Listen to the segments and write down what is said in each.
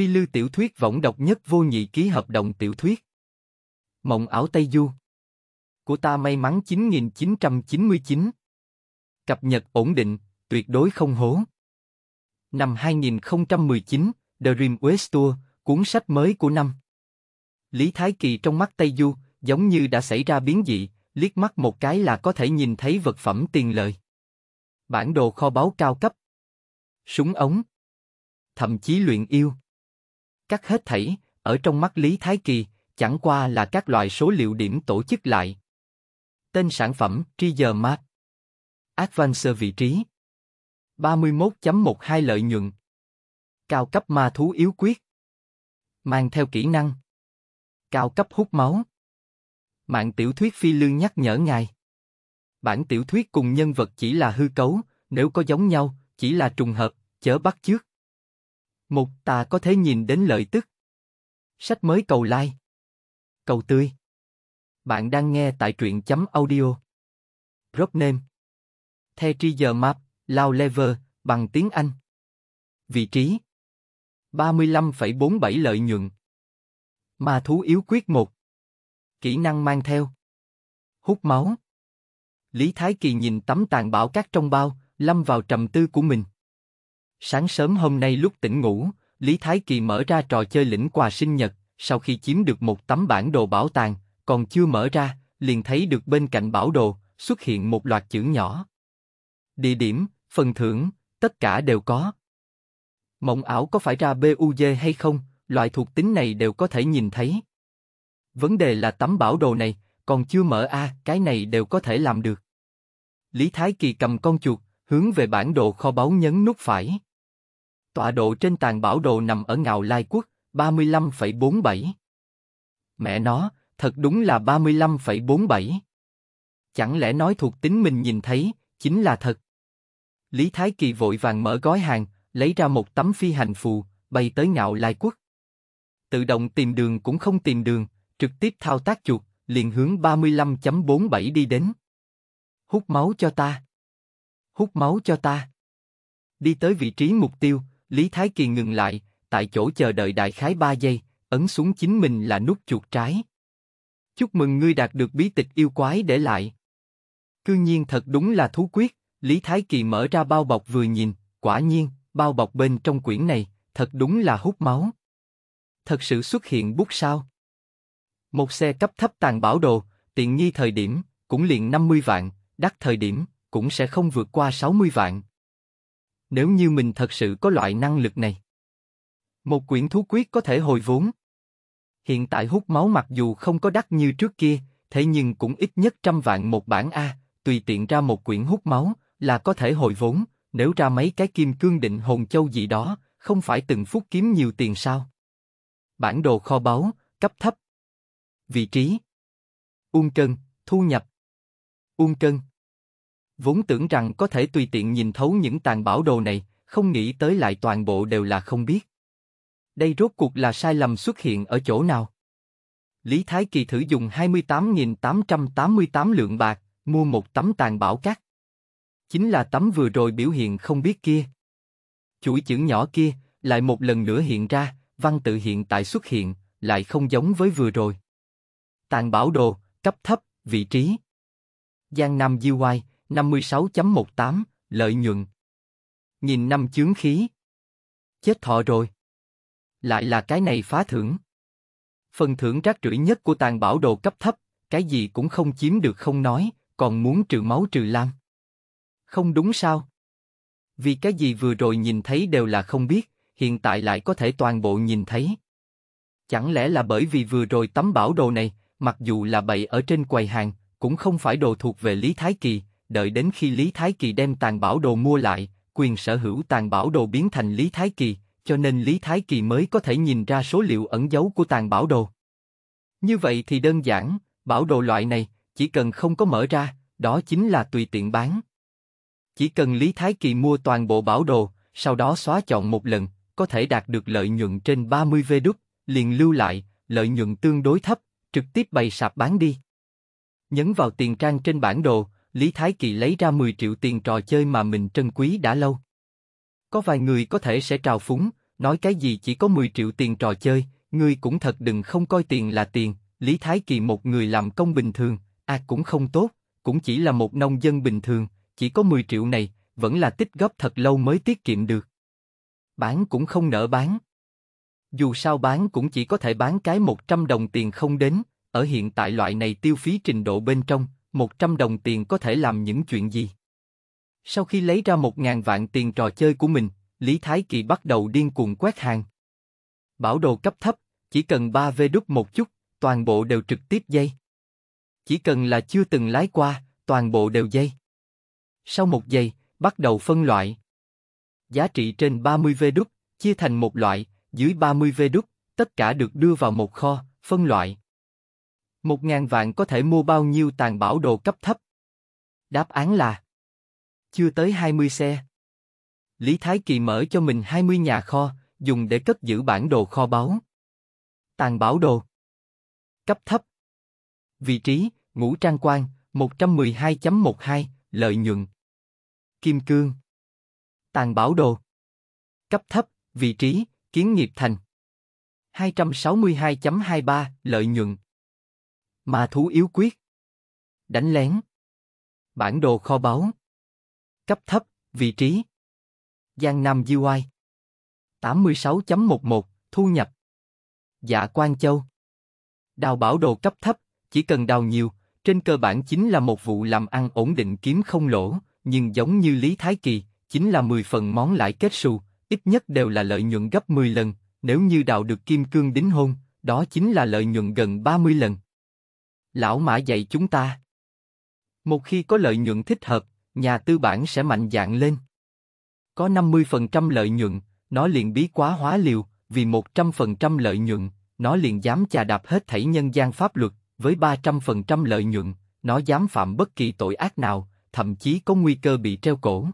Phi lưu tiểu thuyết võng độc nhất vô nhị ký hợp đồng tiểu thuyết. Mộng ảo Tây Du. Của ta may mắn 9999. Cập nhật ổn định, tuyệt đối không hố. Năm 2019, The Dream West Tour, cuốn sách mới của năm. Lý Thái Kỳ trong mắt Tây Du, giống như đã xảy ra biến dị, liếc mắt một cái là có thể nhìn thấy vật phẩm tiền lợi. Bản đồ kho báu cao cấp. Súng ống. Thậm chí luyện yêu cắt hết thảy, ở trong mắt Lý Thái Kỳ, chẳng qua là các loại số liệu điểm tổ chức lại. Tên sản phẩm Trigger Mart Advancer vị trí 31.12 lợi nhuận Cao cấp ma thú yếu quyết Mang theo kỹ năng Cao cấp hút máu Mạng tiểu thuyết phi lương nhắc nhở ngài Bản tiểu thuyết cùng nhân vật chỉ là hư cấu, nếu có giống nhau, chỉ là trùng hợp, chớ bắt chước. Một, ta có thể nhìn đến lợi tức. Sách mới cầu like. Cầu tươi. Bạn đang nghe tại truyện chấm audio. drop name. The Treasure Map, Lao Lever, bằng tiếng Anh. Vị trí. 35,47 lợi nhuận. Ma thú yếu quyết một. Kỹ năng mang theo. Hút máu. Lý Thái Kỳ nhìn tấm tàn bạo cát trong bao, lâm vào trầm tư của mình. Sáng sớm hôm nay lúc tỉnh ngủ, Lý Thái Kỳ mở ra trò chơi lĩnh quà sinh nhật, sau khi chiếm được một tấm bản đồ bảo tàng, còn chưa mở ra, liền thấy được bên cạnh bảo đồ, xuất hiện một loạt chữ nhỏ. Địa điểm, phần thưởng, tất cả đều có. Mộng ảo có phải ra BUG hay không, loại thuộc tính này đều có thể nhìn thấy. Vấn đề là tấm bảo đồ này, còn chưa mở A, cái này đều có thể làm được. Lý Thái Kỳ cầm con chuột, hướng về bản đồ kho báu nhấn nút phải. Tọa độ trên tàn bảo đồ nằm ở Ngào Lai Quốc, 35,47. Mẹ nó, thật đúng là 35,47. Chẳng lẽ nói thuộc tính mình nhìn thấy, chính là thật. Lý Thái Kỳ vội vàng mở gói hàng, lấy ra một tấm phi hành phù, bay tới ngạo lai quốc. Tự động tìm đường cũng không tìm đường, trực tiếp thao tác chuột, liền hướng 35.47 đi đến. Hút máu cho ta. Hút máu cho ta. Đi tới vị trí mục tiêu, Lý Thái Kỳ ngừng lại, tại chỗ chờ đợi đại khái 3 giây, ấn xuống chính mình là nút chuột trái. Chúc mừng ngươi đạt được bí tịch yêu quái để lại. Cư nhiên thật đúng là thú quyết, Lý Thái Kỳ mở ra bao bọc vừa nhìn, quả nhiên, bao bọc bên trong quyển này, thật đúng là hút máu. Thật sự xuất hiện bút sao? Một xe cấp thấp tàn bảo đồ, tiện nghi thời điểm, cũng liền 50 vạn, đắt thời điểm, cũng sẽ không vượt qua 60 vạn, nếu như mình thật sự có loại năng lực này. Một quyển thú quyết có thể hồi vốn. Hiện tại hút máu mặc dù không có đắt như trước kia, thế nhưng cũng ít nhất trăm vạn một bản A, tùy tiện ra một quyển hút máu là có thể hồi vốn, nếu ra mấy cái kim cương định hồn châu gì đó, không phải từng phút kiếm nhiều tiền sao? Bản đồ kho báu, cấp thấp. Vị trí. Ung cân, thu nhập. Ung cân, Vốn tưởng rằng có thể tùy tiện nhìn thấu những tàn bảo đồ này, không nghĩ tới lại toàn bộ đều là không biết. Đây rốt cuộc là sai lầm xuất hiện ở chỗ nào? Lý Thái Kỳ thử dùng 28.888 lượng bạc, mua một tấm tàn bảo cát. Chính là tấm vừa rồi biểu hiện không biết kia. Chuỗi chữ nhỏ kia, lại một lần nữa hiện ra, văn tự hiện tại xuất hiện, lại không giống với vừa rồi. Tàn bảo đồ, cấp thấp, vị trí. Giang Nam Diêu Oai, 56.18, lợi nhuận. Nhìn năm chướng khí. Chết thọ rồi. Lại là cái này phá thưởng. Phần thưởng rác rưởi nhất của tàn bảo đồ cấp thấp, cái gì cũng không chiếm được không nói, còn muốn trừ máu trừ lam. Không đúng sao? Vì cái gì vừa rồi nhìn thấy đều là không biết, hiện tại lại có thể toàn bộ nhìn thấy. Chẳng lẽ là bởi vì vừa rồi tấm bảo đồ này, mặc dù là bày ở trên quầy hàng, cũng không phải đồ thuộc về Lý Thái Kỳ, đợi đến khi Lý Thái Kỳ đem tàn bảo đồ mua lại, quyền sở hữu tàn bảo đồ biến thành Lý Thái Kỳ, cho nên Lý Thái Kỳ mới có thể nhìn ra số liệu ẩn giấu của tàn bảo đồ. Như vậy thì đơn giản, bảo đồ loại này, chỉ cần không có mở ra, đó chính là tùy tiện bán. Chỉ cần Lý Thái Kỳ mua toàn bộ bảo đồ, sau đó xóa chọn một lần, có thể đạt được lợi nhuận trên 30 V đúc, liền lưu lại, lợi nhuận tương đối thấp, trực tiếp bày sạp bán đi. Nhấn vào tiền trang trên bản đồ, Lý Thái Kỳ lấy ra 10 triệu tiền trò chơi mà mình trân quý đã lâu. Có vài người có thể sẽ trào phúng, nói cái gì chỉ có 10 triệu tiền trò chơi, ngươi cũng thật đừng không coi tiền là tiền, Lý Thái Kỳ một người làm công bình thường, à cũng không tốt, cũng chỉ là một nông dân bình thường, chỉ có 10 triệu này, vẫn là tích góp thật lâu mới tiết kiệm được. Bán cũng không nỡ bán. Dù sao bán cũng chỉ có thể bán cái 100 đồng tiền không đến, ở hiện tại loại này tiêu phí trình độ bên trong, 100 đồng tiền có thể làm những chuyện gì? Sau khi lấy ra 1.000 vạn tiền trò chơi của mình, Lý Thái Kỳ bắt đầu điên cuồng quét hàng. Bảo đồ cấp thấp, chỉ cần 3 vê đúc một chút, toàn bộ đều trực tiếp dây. Chỉ cần là chưa từng lái qua, toàn bộ đều dây. Sau một giây, bắt đầu phân loại. Giá trị trên 30 vê đúc, chia thành một loại, dưới 30 vê đúc, tất cả được đưa vào một kho, phân loại. Một ngàn vạn có thể mua bao nhiêu tàn bảo đồ cấp thấp? Đáp án là Chưa tới 20 xe. Lý Thái Kỳ mở cho mình 20 nhà kho, dùng để cất giữ bản đồ kho báu. Tàn bảo đồ Cấp thấp Vị trí, ngũ trang quan, 112.12, lợi nhuận Kim cương Tàn bảo đồ Cấp thấp, vị trí, kiến nghiệp thành 262.23, lợi nhuận Ma thú yếu quyết. Đánh lén. Bản đồ kho báu. Cấp thấp, vị trí. Giang Nam UI. 86.11, thu nhập. Dạ Quang Châu. Đào bảo đồ cấp thấp, chỉ cần đào nhiều, trên cơ bản chính là một vụ làm ăn ổn định kiếm không lỗ, nhưng giống như Lý Thái Kỳ, chính là 10 phần món lãi kết xù, ít nhất đều là lợi nhuận gấp 10 lần, nếu như đào được kim cương đính hôn, đó chính là lợi nhuận gần 30 lần lão mã dạy chúng ta. Một khi có lợi nhuận thích hợp, nhà tư bản sẽ mạnh dạng lên. Có 50% lợi nhuận, nó liền bí quá hóa liều, vì 100% lợi nhuận, nó liền dám chà đạp hết thảy nhân gian pháp luật, với 300% lợi nhuận, nó dám phạm bất kỳ tội ác nào, thậm chí có nguy cơ bị treo cổ.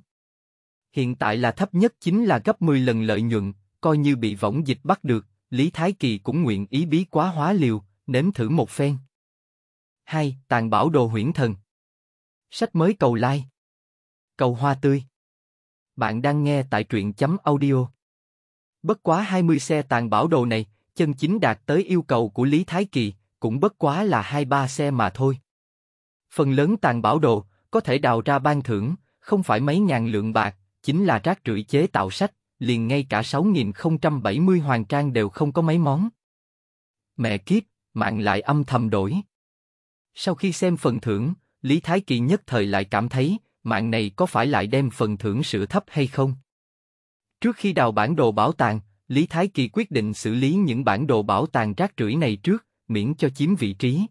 Hiện tại là thấp nhất chính là gấp 10 lần lợi nhuận, coi như bị võng dịch bắt được, Lý Thái Kỳ cũng nguyện ý bí quá hóa liều, nếm thử một phen. 2. Tàn bảo đồ huyễn thần Sách mới cầu like Cầu hoa tươi Bạn đang nghe tại truyện chấm audio Bất quá 20 xe tàn bảo đồ này, chân chính đạt tới yêu cầu của Lý Thái Kỳ, cũng bất quá là 2-3 xe mà thôi. Phần lớn tàn bảo đồ, có thể đào ra ban thưởng, không phải mấy ngàn lượng bạc, chính là rác rưởi chế tạo sách, liền ngay cả 6.070 hoàng trang đều không có mấy món. Mẹ kiếp, mạng lại âm thầm đổi. Sau khi xem phần thưởng, Lý Thái Kỳ nhất thời lại cảm thấy, mạng này có phải lại đem phần thưởng sửa thấp hay không? Trước khi đào bản đồ bảo tàng, Lý Thái Kỳ quyết định xử lý những bản đồ bảo tàng rác rưởi này trước, miễn cho chiếm vị trí.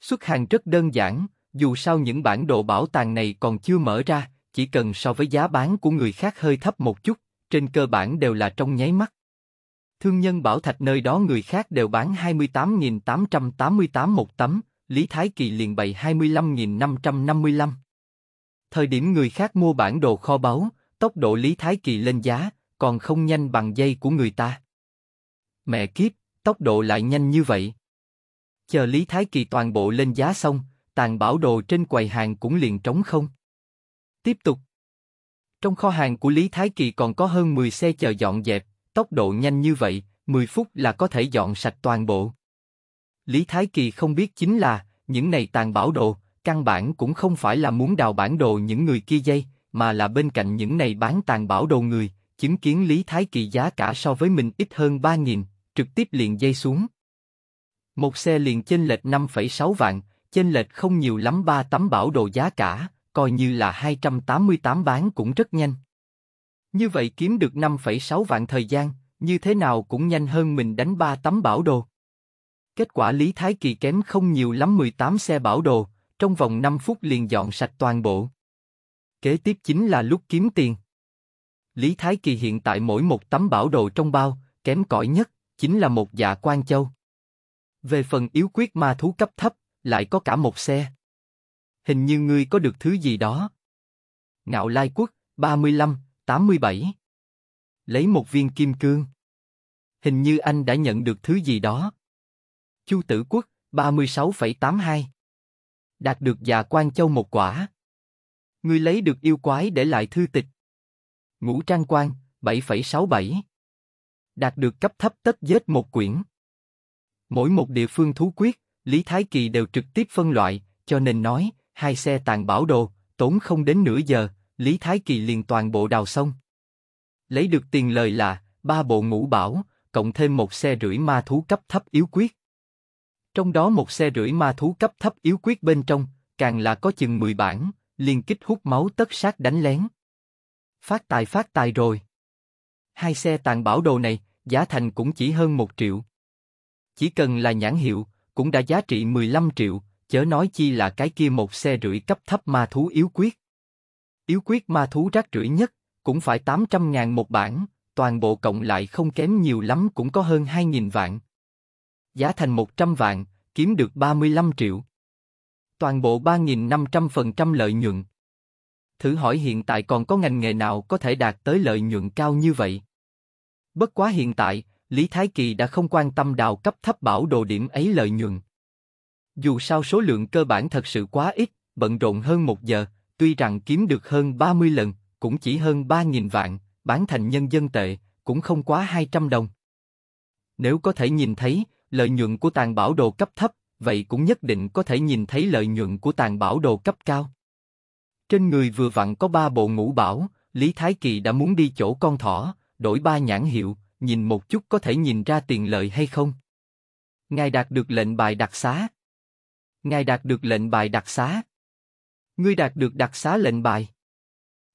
Xuất hàng rất đơn giản, dù sao những bản đồ bảo tàng này còn chưa mở ra, chỉ cần so với giá bán của người khác hơi thấp một chút, trên cơ bản đều là trong nháy mắt. Thương nhân bảo thạch nơi đó người khác đều bán 28.888 một tấm, Lý Thái Kỳ liền bày 25.555. Thời điểm người khác mua bản đồ kho báu, tốc độ Lý Thái Kỳ lên giá, còn không nhanh bằng dây của người ta. Mẹ kiếp, tốc độ lại nhanh như vậy. Chờ Lý Thái Kỳ toàn bộ lên giá xong, tàn bảo đồ trên quầy hàng cũng liền trống không. Tiếp tục. Trong kho hàng của Lý Thái Kỳ còn có hơn 10 xe chờ dọn dẹp, tốc độ nhanh như vậy, 10 phút là có thể dọn sạch toàn bộ. Lý Thái Kỳ không biết chính là, những này tàn bảo đồ, căn bản cũng không phải là muốn đào bản đồ những người kia dây, mà là bên cạnh những này bán tàn bảo đồ người, chứng kiến Lý Thái Kỳ giá cả so với mình ít hơn 3.000, trực tiếp liền dây xuống. Một xe liền chênh lệch 5,6 vạn, chênh lệch không nhiều lắm ba tấm bảo đồ giá cả, coi như là 288 bán cũng rất nhanh. Như vậy kiếm được 5,6 vạn thời gian, như thế nào cũng nhanh hơn mình đánh ba tấm bảo đồ. Kết quả Lý Thái Kỳ kém không nhiều lắm 18 xe bảo đồ, trong vòng 5 phút liền dọn sạch toàn bộ. Kế tiếp chính là lúc kiếm tiền. Lý Thái Kỳ hiện tại mỗi một tấm bảo đồ trong bao, kém cỏi nhất, chính là một dạ quan châu. Về phần yếu quyết ma thú cấp thấp, lại có cả một xe. Hình như ngươi có được thứ gì đó. Ngạo Lai Quốc, 35, 87. Lấy một viên kim cương. Hình như anh đã nhận được thứ gì đó. Chu Tử Quốc, 36,82. Đạt được già quan châu một quả. Ngươi lấy được yêu quái để lại thư tịch. Ngũ Trang Quan, 7,67. Đạt được cấp thấp tất dết một quyển. Mỗi một địa phương thú quyết, Lý Thái Kỳ đều trực tiếp phân loại, cho nên nói, hai xe tàn bảo đồ, tốn không đến nửa giờ, Lý Thái Kỳ liền toàn bộ đào xong. Lấy được tiền lời là ba bộ ngũ bảo, cộng thêm một xe rưỡi ma thú cấp thấp yếu quyết. Trong đó một xe rưỡi ma thú cấp thấp yếu quyết bên trong, càng là có chừng 10 bản, liền kích hút máu tất sát đánh lén. Phát tài phát tài rồi. Hai xe tàn bảo đồ này, giá thành cũng chỉ hơn 1 triệu. Chỉ cần là nhãn hiệu, cũng đã giá trị 15 triệu, chớ nói chi là cái kia một xe rưỡi cấp thấp ma thú yếu quyết. Yếu quyết ma thú rác rưởi nhất, cũng phải 800 ngàn một bản, toàn bộ cộng lại không kém nhiều lắm cũng có hơn 2.000 vạn, giá thành 100 vạn, kiếm được 35 triệu. Toàn bộ 3.500% lợi nhuận. Thử hỏi hiện tại còn có ngành nghề nào có thể đạt tới lợi nhuận cao như vậy? Bất quá hiện tại, Lý Thái Kỳ đã không quan tâm đào cấp thấp bảo đồ điểm ấy lợi nhuận. Dù sao số lượng cơ bản thật sự quá ít, bận rộn hơn một giờ, tuy rằng kiếm được hơn 30 lần, cũng chỉ hơn 3.000 vạn, bán thành nhân dân tệ, cũng không quá 200 đồng. Nếu có thể nhìn thấy, lợi nhuận của tàn bảo đồ cấp thấp, vậy cũng nhất định có thể nhìn thấy lợi nhuận của tàn bảo đồ cấp cao. Trên người vừa vặn có ba bộ ngũ bảo, Lý Thái Kỳ đã muốn đi chỗ con thỏ, đổi ba nhãn hiệu, nhìn một chút có thể nhìn ra tiền lợi hay không. Ngài đạt được lệnh bài đặc xá. Ngài đạt được lệnh bài đặc xá. Ngươi đạt được đặc xá lệnh bài.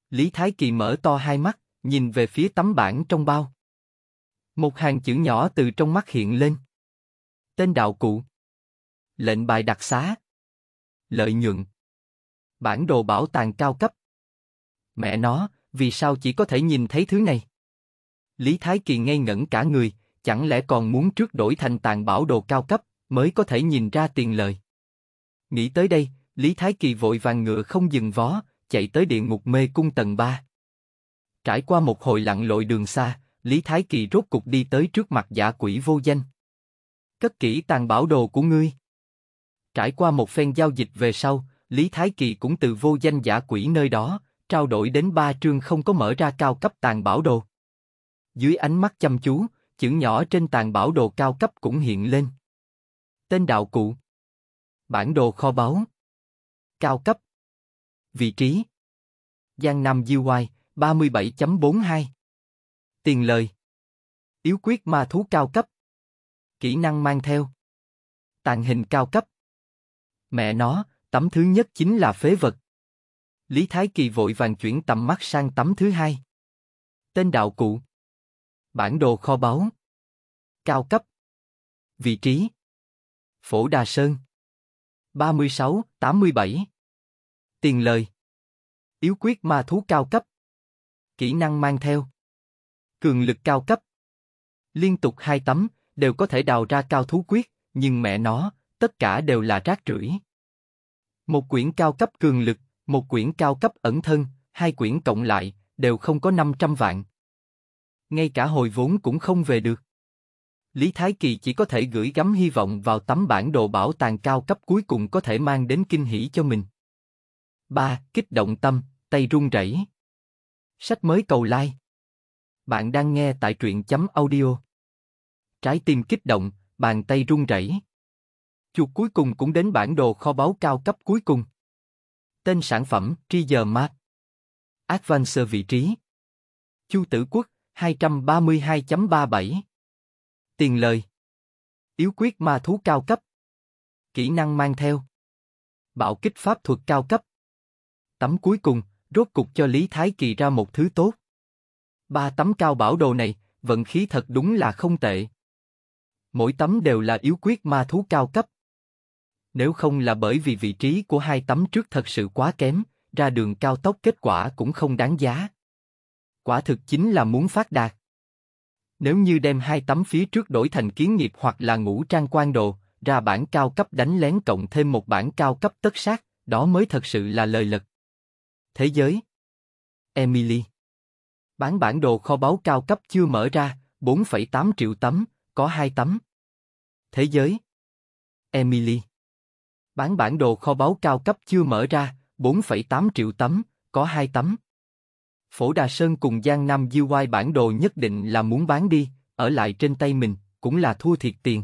Lý Thái Kỳ mở to hai mắt, nhìn về phía tấm bảng trong bao. Một hàng chữ nhỏ từ trong mắt hiện lên. Tên đạo cụ. Lệnh bài đặc xá. Lợi nhuận. Bản đồ bảo tàng cao cấp. Mẹ nó, vì sao chỉ có thể nhìn thấy thứ này? Lý Thái Kỳ ngây ngẩn cả người, chẳng lẽ còn muốn trước đổi thành tàn bảo đồ cao cấp, mới có thể nhìn ra tiền lời. Nghĩ tới đây, Lý Thái Kỳ vội vàng ngựa không dừng vó, chạy tới địa ngục mê cung tầng 3. Trải qua một hồi lặn lội đường xa, Lý Thái Kỳ rốt cục đi tới trước mặt giả quỷ vô danh cất kỹ tàn bảo đồ của ngươi. Trải qua một phen giao dịch về sau, Lý Thái Kỳ cũng từ vô danh giả quỷ nơi đó, trao đổi đến ba trương không có mở ra cao cấp tàn bảo đồ. Dưới ánh mắt chăm chú, chữ nhỏ trên tàn bảo đồ cao cấp cũng hiện lên. Tên đạo cụ Bản đồ kho báu Cao cấp Vị trí Giang Nam UI 37.42 Tiền lời Yếu quyết ma thú cao cấp Kỹ năng mang theo. Tàng hình cao cấp. Mẹ nó, tấm thứ nhất chính là phế vật. Lý Thái Kỳ vội vàng chuyển tầm mắt sang tấm thứ hai. Tên đạo cụ. Bản đồ kho báu. Cao cấp. Vị trí. Phổ Đà Sơn. 36, 87. Tiền lời. Yếu quyết ma thú cao cấp. Kỹ năng mang theo. Cường lực cao cấp. Liên tục hai tấm, đều có thể đào ra cao thú quyết, nhưng mẹ nó, tất cả đều là rác rưởi. Một quyển cao cấp cường lực, một quyển cao cấp ẩn thân, hai quyển cộng lại, đều không có 500 vạn. Ngay cả hồi vốn cũng không về được. Lý Thái Kỳ chỉ có thể gửi gắm hy vọng vào tấm bản đồ bảo tàng cao cấp cuối cùng có thể mang đến kinh hỷ cho mình. 3. Kích động tâm, tay run rẩy. Sách mới cầu lai. Like. Bạn đang nghe tại truyện chấm audio. Trái tim kích động, bàn tay run rẩy. Chuột cuối cùng cũng đến bản đồ kho báu cao cấp cuối cùng. Tên sản phẩm Treasure Mart. Advancer vị trí. Chu Tử Quốc 232.37. Tiền lời. Yếu quyết ma thú cao cấp. Kỹ năng mang theo. Bạo kích pháp thuật cao cấp. Tấm cuối cùng, rốt cục cho Lý Thái Kỳ ra một thứ tốt. Ba tấm cao bảo đồ này, vận khí thật đúng là không tệ. Mỗi tấm đều là yếu quyết ma thú cao cấp. Nếu không là bởi vì vị trí của hai tấm trước thật sự quá kém, ra đường cao tốc kết quả cũng không đáng giá. Quả thực chính là muốn phát đạt. Nếu như đem hai tấm phía trước đổi thành kiến nghiệp hoặc là ngũ trang quan đồ, ra bản cao cấp đánh lén cộng thêm một bản cao cấp tất sát, đó mới thật sự là lời lật. Thế giới Emily Bán bản đồ kho báu cao cấp chưa mở ra, 4,8 triệu tấm, có hai tấm. Thế giới Emily Bán bản đồ kho báu cao cấp chưa mở ra, 4,8 triệu tấm, có hai tấm. Phổ Đà Sơn cùng Giang Nam Dư Oai bản đồ nhất định là muốn bán đi, ở lại trên tay mình, cũng là thua thiệt tiền.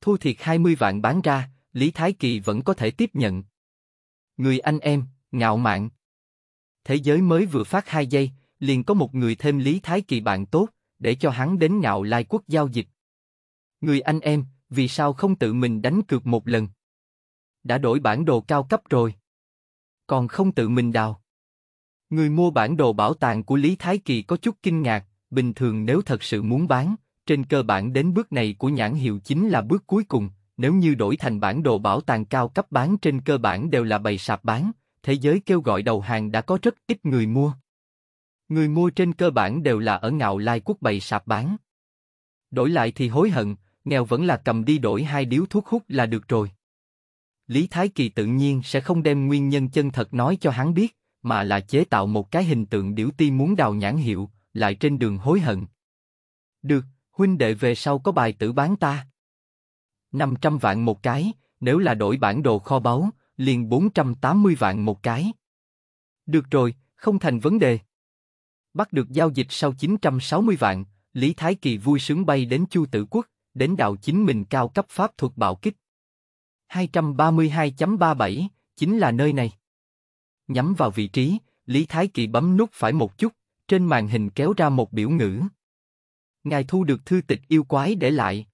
Thua thiệt 20 vạn bán ra, Lý Thái Kỳ vẫn có thể tiếp nhận. Người anh em, ngạo mạn. Thế giới mới vừa phát hai giây, liền có một người thêm Lý Thái Kỳ bạn tốt, để cho hắn đến ngạo lai quốc giao dịch. Người anh em, vì sao không tự mình đánh cược một lần? Đã đổi bản đồ cao cấp rồi. Còn không tự mình đào. Người mua bản đồ bảo tàng của Lý Thái Kỳ có chút kinh ngạc, bình thường nếu thật sự muốn bán, trên cơ bản đến bước này của nhãn hiệu chính là bước cuối cùng, nếu như đổi thành bản đồ bảo tàng cao cấp bán trên cơ bản đều là bày sạp bán, thế giới kêu gọi đầu hàng đã có rất ít người mua. Người mua trên cơ bản đều là ở ngạo lai quốc bày sạp bán. Đổi lại thì hối hận, nghèo vẫn là cầm đi đổi hai điếu thuốc hút là được rồi. Lý Thái Kỳ tự nhiên sẽ không đem nguyên nhân chân thật nói cho hắn biết, mà là chế tạo một cái hình tượng điểu ti muốn đào nhãn hiệu, lại trên đường hối hận. Được, huynh đệ về sau có bài tử bán ta. 500 vạn một cái, nếu là đổi bản đồ kho báu, liền 480 vạn một cái. Được rồi, không thành vấn đề bắt được giao dịch sau 960 vạn, Lý Thái Kỳ vui sướng bay đến Chu Tử Quốc, đến đạo chính mình cao cấp pháp thuật bạo kích. 232.37, chính là nơi này. Nhắm vào vị trí, Lý Thái Kỳ bấm nút phải một chút, trên màn hình kéo ra một biểu ngữ. Ngài thu được thư tịch yêu quái để lại.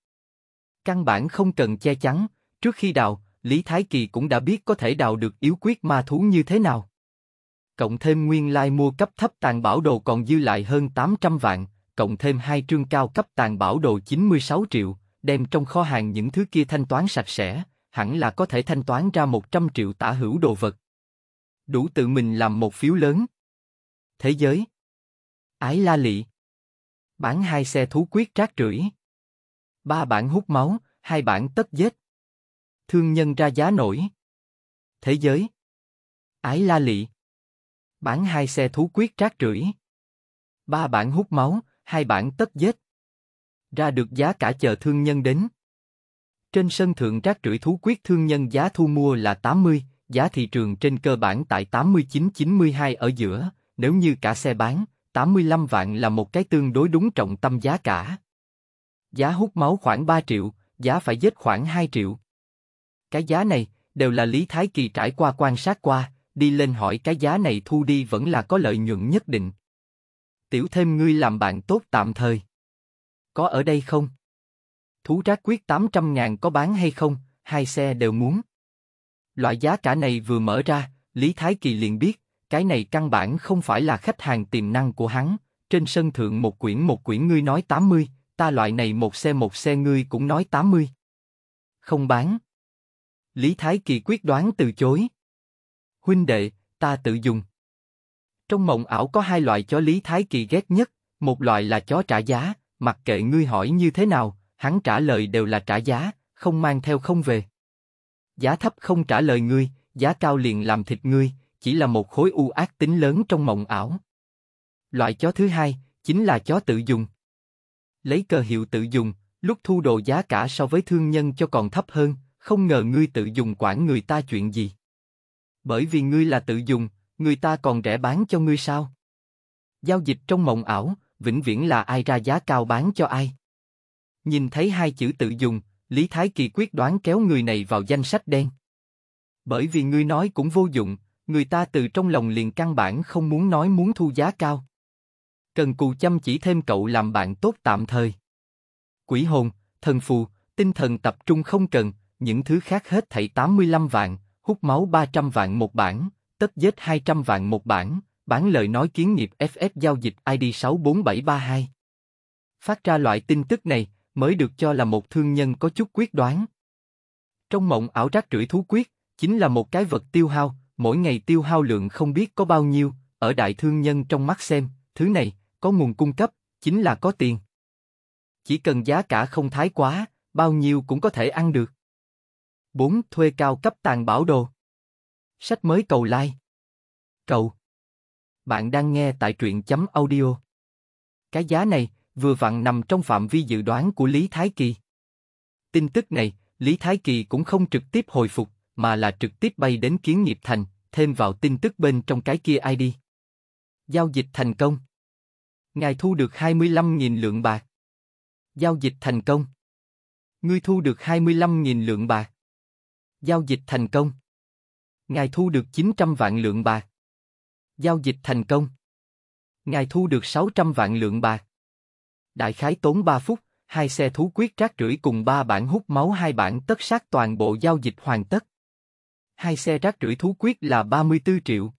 Căn bản không cần che chắn, trước khi đào, Lý Thái Kỳ cũng đã biết có thể đào được yếu quyết ma thú như thế nào cộng thêm nguyên lai mua cấp thấp tàn bảo đồ còn dư lại hơn 800 vạn, cộng thêm hai trương cao cấp tàn bảo đồ 96 triệu, đem trong kho hàng những thứ kia thanh toán sạch sẽ, hẳn là có thể thanh toán ra 100 triệu tả hữu đồ vật. Đủ tự mình làm một phiếu lớn. Thế giới. Ái la lị. Bán hai xe thú quyết trát rưỡi. Ba bản hút máu, hai bản tất giết. Thương nhân ra giá nổi. Thế giới. Ái la lị. Bản hai xe thú quyết trác rưỡi. Ba bản hút máu, hai bản tất giết. Ra được giá cả chờ thương nhân đến. Trên sân thượng trác rưỡi thú quyết thương nhân giá thu mua là 80, giá thị trường trên cơ bản tại 89-92 ở giữa, nếu như cả xe bán, 85 vạn là một cái tương đối đúng trọng tâm giá cả. Giá hút máu khoảng 3 triệu, giá phải giết khoảng 2 triệu. Cái giá này, đều là Lý Thái Kỳ trải qua quan sát qua, đi lên hỏi cái giá này thu đi vẫn là có lợi nhuận nhất định. Tiểu thêm ngươi làm bạn tốt tạm thời. Có ở đây không? Thú trác quyết 800 ngàn có bán hay không, hai xe đều muốn. Loại giá cả này vừa mở ra, Lý Thái Kỳ liền biết, cái này căn bản không phải là khách hàng tiềm năng của hắn. Trên sân thượng một quyển một quyển ngươi nói 80, ta loại này một xe một xe ngươi cũng nói 80. Không bán. Lý Thái Kỳ quyết đoán từ chối. Huynh đệ, ta tự dùng. Trong mộng ảo có hai loại chó Lý Thái Kỳ ghét nhất, một loại là chó trả giá, mặc kệ ngươi hỏi như thế nào, hắn trả lời đều là trả giá, không mang theo không về. Giá thấp không trả lời ngươi, giá cao liền làm thịt ngươi, chỉ là một khối u ác tính lớn trong mộng ảo. Loại chó thứ hai, chính là chó tự dùng. Lấy cờ hiệu tự dùng, lúc thu đồ giá cả so với thương nhân cho còn thấp hơn, không ngờ ngươi tự dùng quản người ta chuyện gì. Bởi vì ngươi là tự dùng, người ta còn rẻ bán cho ngươi sao? Giao dịch trong mộng ảo, vĩnh viễn là ai ra giá cao bán cho ai. Nhìn thấy hai chữ tự dùng, Lý Thái Kỳ quyết đoán kéo người này vào danh sách đen. Bởi vì ngươi nói cũng vô dụng, người ta từ trong lòng liền căn bản không muốn nói muốn thu giá cao. Cần cù chăm chỉ thêm cậu làm bạn tốt tạm thời. Quỷ hồn, thần phù, tinh thần tập trung không cần, những thứ khác hết thảy 85 vạn, hút máu 300 vạn một bản, tất giết 200 vạn một bản, bán lời nói kiến nghiệp FF giao dịch ID 64732. Phát ra loại tin tức này mới được cho là một thương nhân có chút quyết đoán. Trong mộng ảo rác rưởi thú quyết, chính là một cái vật tiêu hao, mỗi ngày tiêu hao lượng không biết có bao nhiêu, ở đại thương nhân trong mắt xem, thứ này, có nguồn cung cấp, chính là có tiền. Chỉ cần giá cả không thái quá, bao nhiêu cũng có thể ăn được. 4. Thuê cao cấp tàn bảo đồ. Sách mới cầu like. Cầu. Bạn đang nghe tại truyện chấm audio. Cái giá này vừa vặn nằm trong phạm vi dự đoán của Lý Thái Kỳ. Tin tức này, Lý Thái Kỳ cũng không trực tiếp hồi phục, mà là trực tiếp bay đến kiến nghiệp thành, thêm vào tin tức bên trong cái kia ID. Giao dịch thành công. Ngài thu được 25.000 lượng bạc. Giao dịch thành công. Ngươi thu được 25.000 lượng bạc. Giao dịch thành công. Ngài thu được 900 vạn lượng bạc. Giao dịch thành công. Ngài thu được 600 vạn lượng bạc. Đại khái tốn 3 phút, hai xe thú quyết rác rưởi cùng ba bản hút máu hai bản tất sát toàn bộ giao dịch hoàn tất. Hai xe rác rưởi thú quyết là 34 triệu.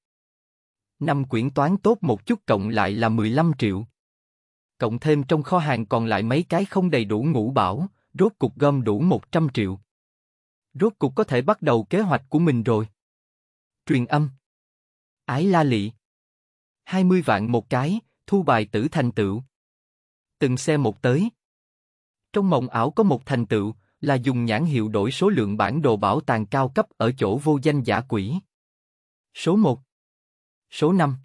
Năm quyển toán tốt một chút cộng lại là 15 triệu. Cộng thêm trong kho hàng còn lại mấy cái không đầy đủ ngũ bảo, rốt cục gom đủ 100 triệu. Rốt cục có thể bắt đầu kế hoạch của mình rồi. Truyền âm. Ái La Lị. 20 vạn một cái, thu bài tử thành tựu. Từng xe một tới. Trong mộng ảo có một thành tựu, là dùng nhãn hiệu đổi số lượng bản đồ bảo tàng cao cấp ở chỗ vô danh giả quỷ. Số 1 Số 5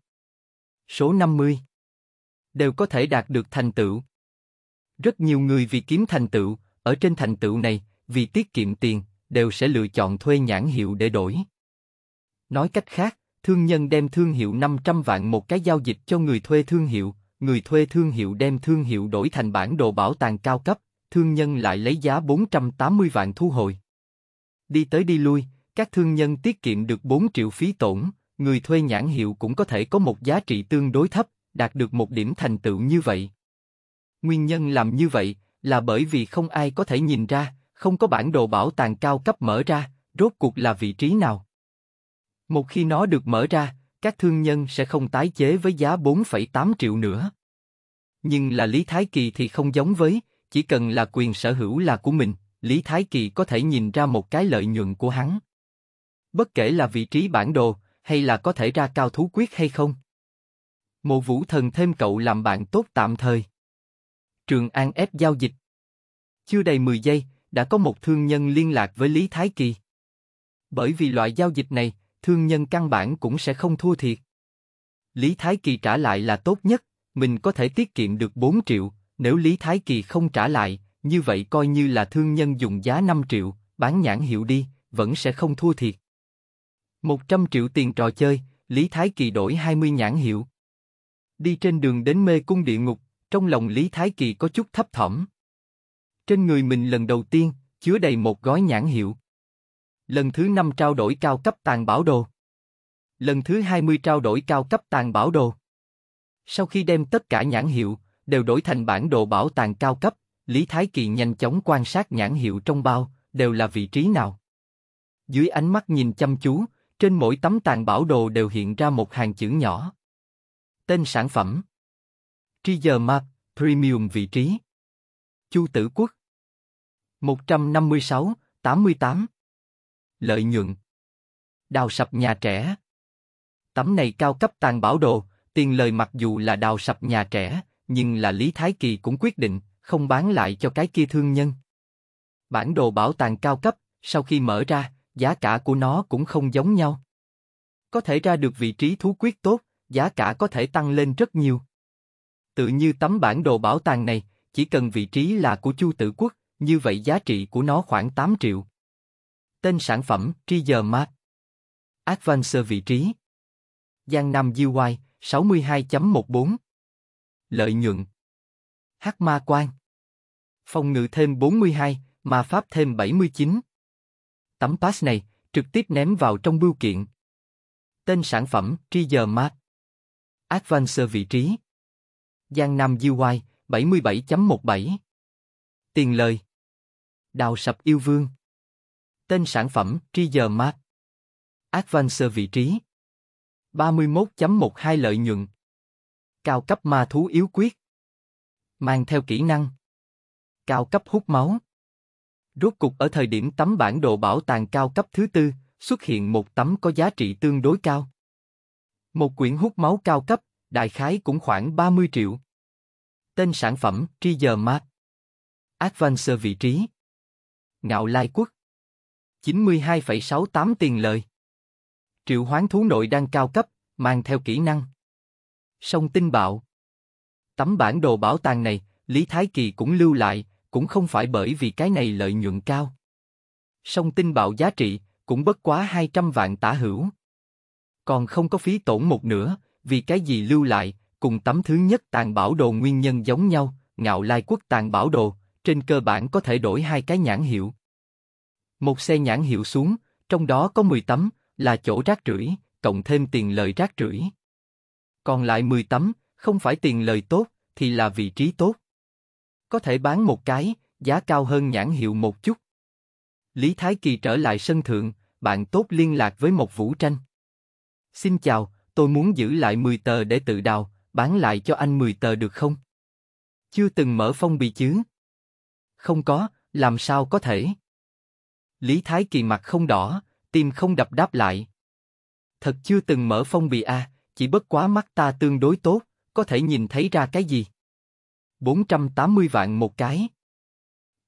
Số 50 Đều có thể đạt được thành tựu. Rất nhiều người vì kiếm thành tựu, ở trên thành tựu này, vì tiết kiệm tiền, đều sẽ lựa chọn thuê nhãn hiệu để đổi. Nói cách khác, thương nhân đem thương hiệu 500 vạn một cái giao dịch cho người thuê thương hiệu, người thuê thương hiệu đem thương hiệu đổi thành bản đồ bảo tàng cao cấp, thương nhân lại lấy giá 480 vạn thu hồi. Đi tới đi lui, các thương nhân tiết kiệm được 4 triệu phí tổn, người thuê nhãn hiệu cũng có thể có một giá trị tương đối thấp, đạt được một điểm thành tựu như vậy. Nguyên nhân làm như vậy là bởi vì không ai có thể nhìn ra, không có bản đồ bảo tàng cao cấp mở ra, rốt cuộc là vị trí nào. Một khi nó được mở ra, các thương nhân sẽ không tái chế với giá 4,8 triệu nữa. Nhưng là Lý Thái Kỳ thì không giống với, chỉ cần là quyền sở hữu là của mình, Lý Thái Kỳ có thể nhìn ra một cái lợi nhuận của hắn. Bất kể là vị trí bản đồ, hay là có thể ra cao thú quyết hay không. Mộ vũ thần thêm cậu làm bạn tốt tạm thời. Trường An ép giao dịch. Chưa đầy 10 giây, đã có một thương nhân liên lạc với Lý Thái Kỳ. Bởi vì loại giao dịch này, thương nhân căn bản cũng sẽ không thua thiệt. Lý Thái Kỳ trả lại là tốt nhất, mình có thể tiết kiệm được 4 triệu, nếu Lý Thái Kỳ không trả lại, như vậy coi như là thương nhân dùng giá 5 triệu, bán nhãn hiệu đi, vẫn sẽ không thua thiệt. 100 triệu tiền trò chơi, Lý Thái Kỳ đổi 20 nhãn hiệu. Đi trên đường đến mê cung địa ngục, trong lòng Lý Thái Kỳ có chút thấp thỏm. Trên người mình lần đầu tiên, chứa đầy một gói nhãn hiệu. Lần thứ 5 trao đổi cao cấp tàn bảo đồ. Lần thứ 20 trao đổi cao cấp tàn bảo đồ. Sau khi đem tất cả nhãn hiệu, đều đổi thành bản đồ bảo tàng cao cấp, Lý Thái Kỳ nhanh chóng quan sát nhãn hiệu trong bao, đều là vị trí nào. Dưới ánh mắt nhìn chăm chú, trên mỗi tấm tàn bảo đồ đều hiện ra một hàng chữ nhỏ. Tên sản phẩm Trigger Map Premium vị trí Chu Tử Quốc 156, 88 Lợi nhuận Đào sập nhà trẻ Tấm này cao cấp tàn bảo đồ, tiền lời mặc dù là đào sập nhà trẻ, nhưng là Lý Thái Kỳ cũng quyết định, không bán lại cho cái kia thương nhân. Bản đồ bảo tàng cao cấp, sau khi mở ra, giá cả của nó cũng không giống nhau. Có thể ra được vị trí thú quyết tốt, giá cả có thể tăng lên rất nhiều. Tự như tấm bản đồ bảo tàng này, chỉ cần vị trí là của Chu Tử Quốc, như vậy giá trị của nó khoảng 8 triệu. Tên sản phẩm Trigger Mark Advancer vị trí Giang Nam UI 62.14 Lợi nhuận Hắc ma quan Phòng ngự thêm 42, ma pháp thêm 79 Tấm pass này trực tiếp ném vào trong bưu kiện Tên sản phẩm Trigger Mark Advancer vị trí Giang Nam UI 77.17 Tiền lời Đào sập yêu vương Tên sản phẩm Trigger Mart Advancer vị trí 31.12 lợi nhuận Cao cấp ma thú yếu quyết Mang theo kỹ năng Cao cấp hút máu Rốt cục ở thời điểm tấm bản đồ bảo tàng cao cấp thứ tư, xuất hiện một tấm có giá trị tương đối cao. Một quyển hút máu cao cấp, đại khái cũng khoảng 30 triệu. Tên sản phẩm Trigger Mark Advancer vị trí Ngạo Lai Quốc 92,68 tiền lời Triệu hoán thú nội đang cao cấp, mang theo kỹ năng Sông tinh bạo Tấm bản đồ bảo tàng này, Lý Thái Kỳ cũng lưu lại, cũng không phải bởi vì cái này lợi nhuận cao. Sông tinh bạo giá trị, cũng bất quá 200 vạn tả hữu. Còn không có phí tổn một nữa vì cái gì lưu lại, cùng tấm thứ nhất tàn bảo đồ nguyên nhân giống nhau, ngạo lai quốc tàn bảo đồ, trên cơ bản có thể đổi hai cái nhãn hiệu. Một xe nhãn hiệu xuống, trong đó có 10 tấm, là chỗ rác rưởi, cộng thêm tiền lời rác rưởi. Còn lại 10 tấm, không phải tiền lời tốt, thì là vị trí tốt. Có thể bán một cái, giá cao hơn nhãn hiệu một chút. Lý Thái Kỳ trở lại sân thượng, bạn tốt liên lạc với một vũ tranh. Xin chào, tôi muốn giữ lại 10 tờ để tự đào, bán lại cho anh 10 tờ được không? Chưa từng mở phong bì chứ? Không có, làm sao có thể? Lý Thái Kỳ mặt không đỏ, tim không đập đáp lại. Thật chưa từng mở phong bì a, à, chỉ bất quá mắt ta tương đối tốt, có thể nhìn thấy ra cái gì? 480 vạn một cái.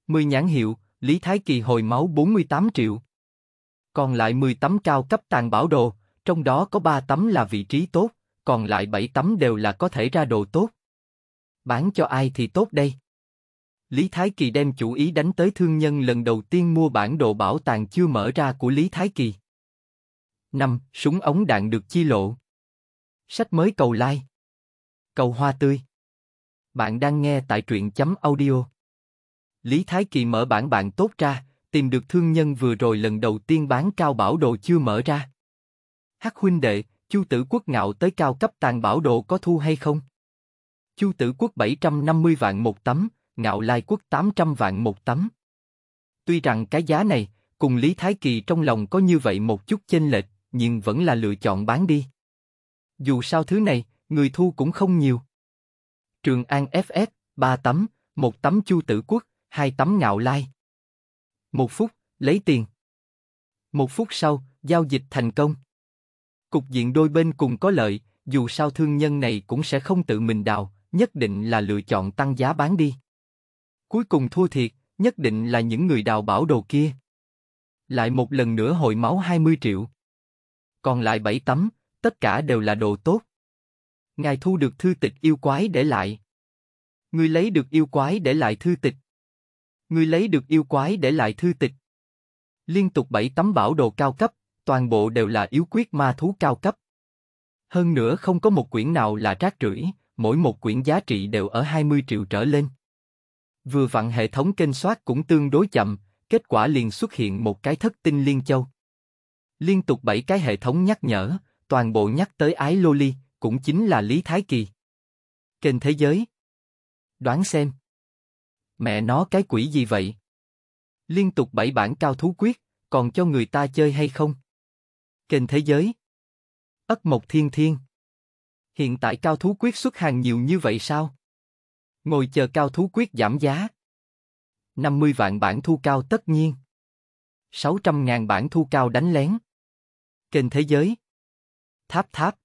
10 nhãn hiệu, Lý Thái Kỳ hồi máu 48 triệu. Còn lại 10 tấm cao cấp tàn bảo đồ, trong đó có 3 tấm là vị trí tốt, còn lại bảy tấm đều là có thể ra đồ tốt. Bán cho ai thì tốt đây? Lý Thái Kỳ đem chủ ý đánh tới thương nhân lần đầu tiên mua bản đồ bảo tàng chưa mở ra của Lý Thái Kỳ. 5. Súng ống đạn được chi lộ. Sách mới cầu like. Cầu hoa tươi. Bạn đang nghe tại truyện chấm audio. Lý Thái Kỳ mở bản bạn tốt ra, tìm được thương nhân vừa rồi lần đầu tiên bán cao bảo đồ chưa mở ra. Hắc huynh đệ, Chu Tử Quốc ngạo tới cao cấp tàn bảo đồ có thu hay không? Chu Tử Quốc 750 vạn một tấm, ngạo lai quốc 800 vạn một tấm. Tuy rằng cái giá này, cùng Lý Thái Kỳ trong lòng có như vậy một chút chênh lệch, nhưng vẫn là lựa chọn bán đi. Dù sao thứ này, người thu cũng không nhiều. Trường An FS, 3 tấm, một tấm Chu Tử Quốc, hai tấm ngạo lai. Một phút, lấy tiền. Một phút sau, giao dịch thành công cục diện đôi bên cùng có lợi, dù sao thương nhân này cũng sẽ không tự mình đào, nhất định là lựa chọn tăng giá bán đi. Cuối cùng thua thiệt, nhất định là những người đào bảo đồ kia. Lại một lần nữa hồi máu 20 triệu. Còn lại 7 tấm, tất cả đều là đồ tốt. Ngài thu được thư tịch yêu quái để lại. Người lấy được yêu quái để lại thư tịch. Người lấy được yêu quái để lại thư tịch. Liên tục 7 tấm bảo đồ cao cấp, toàn bộ đều là yếu quyết ma thú cao cấp. Hơn nữa không có một quyển nào là rác rưởi, mỗi một quyển giá trị đều ở 20 triệu trở lên. Vừa vặn hệ thống kênh soát cũng tương đối chậm, kết quả liền xuất hiện một cái thất tinh liên châu. Liên tục bảy cái hệ thống nhắc nhở, toàn bộ nhắc tới ái Loli, cũng chính là Lý Thái Kỳ. Kênh thế giới. Đoán xem. Mẹ nó cái quỷ gì vậy? Liên tục bảy bản cao thú quyết, còn cho người ta chơi hay không? Kênh Thế Giới Ất Mộc Thiên Thiên Hiện tại cao thú quyết xuất hàng nhiều như vậy sao? Ngồi chờ cao thú quyết giảm giá 50 vạn bản thu cao tất nhiên 600 ngàn bản thu cao đánh lén Kênh Thế Giới Tháp tháp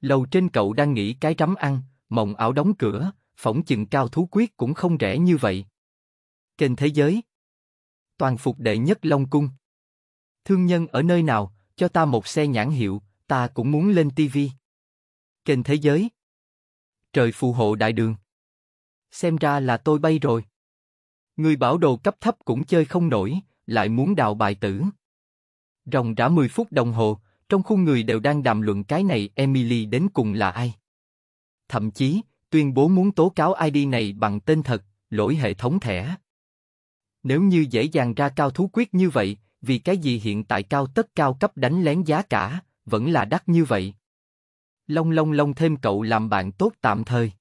Lầu trên cậu đang nghĩ cái rắm ăn, mộng ảo đóng cửa, phỏng chừng cao thú quyết cũng không rẻ như vậy. Kênh Thế Giới Toàn phục đệ nhất Long Cung Thương nhân ở nơi nào, cho ta một xe nhãn hiệu, ta cũng muốn lên TV. Kênh thế giới. Trời phù hộ đại đường. Xem ra là tôi bay rồi. Người bảo đồ cấp thấp cũng chơi không nổi, lại muốn đào bài tử. Ròng rã 10 phút đồng hồ, trong khu người đều đang đàm luận cái này Emily đến cùng là ai. Thậm chí, tuyên bố muốn tố cáo ID này bằng tên thật, lỗi hệ thống thẻ. Nếu như dễ dàng ra cao thú quyết như vậy, vì cái gì hiện tại cao tất cao cấp đánh lén giá cả, vẫn là đắt như vậy. Long long long thêm cậu làm bạn tốt tạm thời.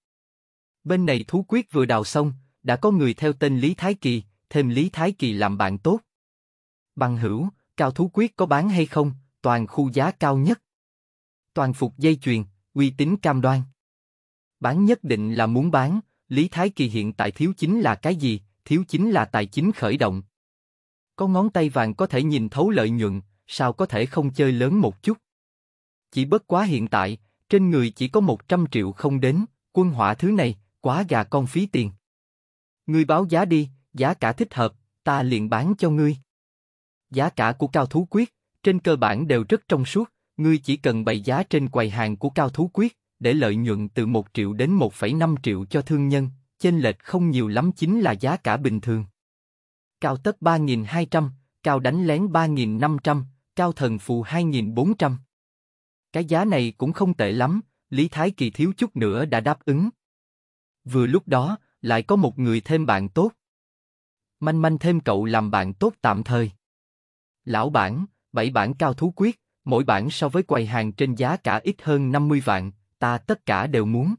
Bên này Thú Quyết vừa đào xong, đã có người theo tên Lý Thái Kỳ, thêm Lý Thái Kỳ làm bạn tốt. Bằng hữu, cao Thú Quyết có bán hay không, toàn khu giá cao nhất. Toàn phục dây chuyền, uy tín cam đoan. Bán nhất định là muốn bán, Lý Thái Kỳ hiện tại thiếu chính là cái gì, thiếu chính là tài chính khởi động. Có ngón tay vàng có thể nhìn thấu lợi nhuận, sao có thể không chơi lớn một chút? Chỉ bất quá hiện tại, trên người chỉ có 100 triệu không đến, quân hỏa thứ này, quá gà con phí tiền. Ngươi báo giá đi, giá cả thích hợp, ta liền bán cho ngươi. Giá cả của cao thú quyết, trên cơ bản đều rất trong suốt, ngươi chỉ cần bày giá trên quầy hàng của cao thú quyết, để lợi nhuận từ 1 triệu đến 1,5 triệu cho thương nhân, chênh lệch không nhiều lắm chính là giá cả bình thường cao tất 3.200, cao đánh lén 3.500, cao thần phù 2.400. Cái giá này cũng không tệ lắm, Lý Thái Kỳ thiếu chút nữa đã đáp ứng. Vừa lúc đó, lại có một người thêm bạn tốt. Manh manh thêm cậu làm bạn tốt tạm thời. Lão bản, bảy bản cao thú quyết, mỗi bản so với quầy hàng trên giá cả ít hơn 50 vạn, ta tất cả đều muốn.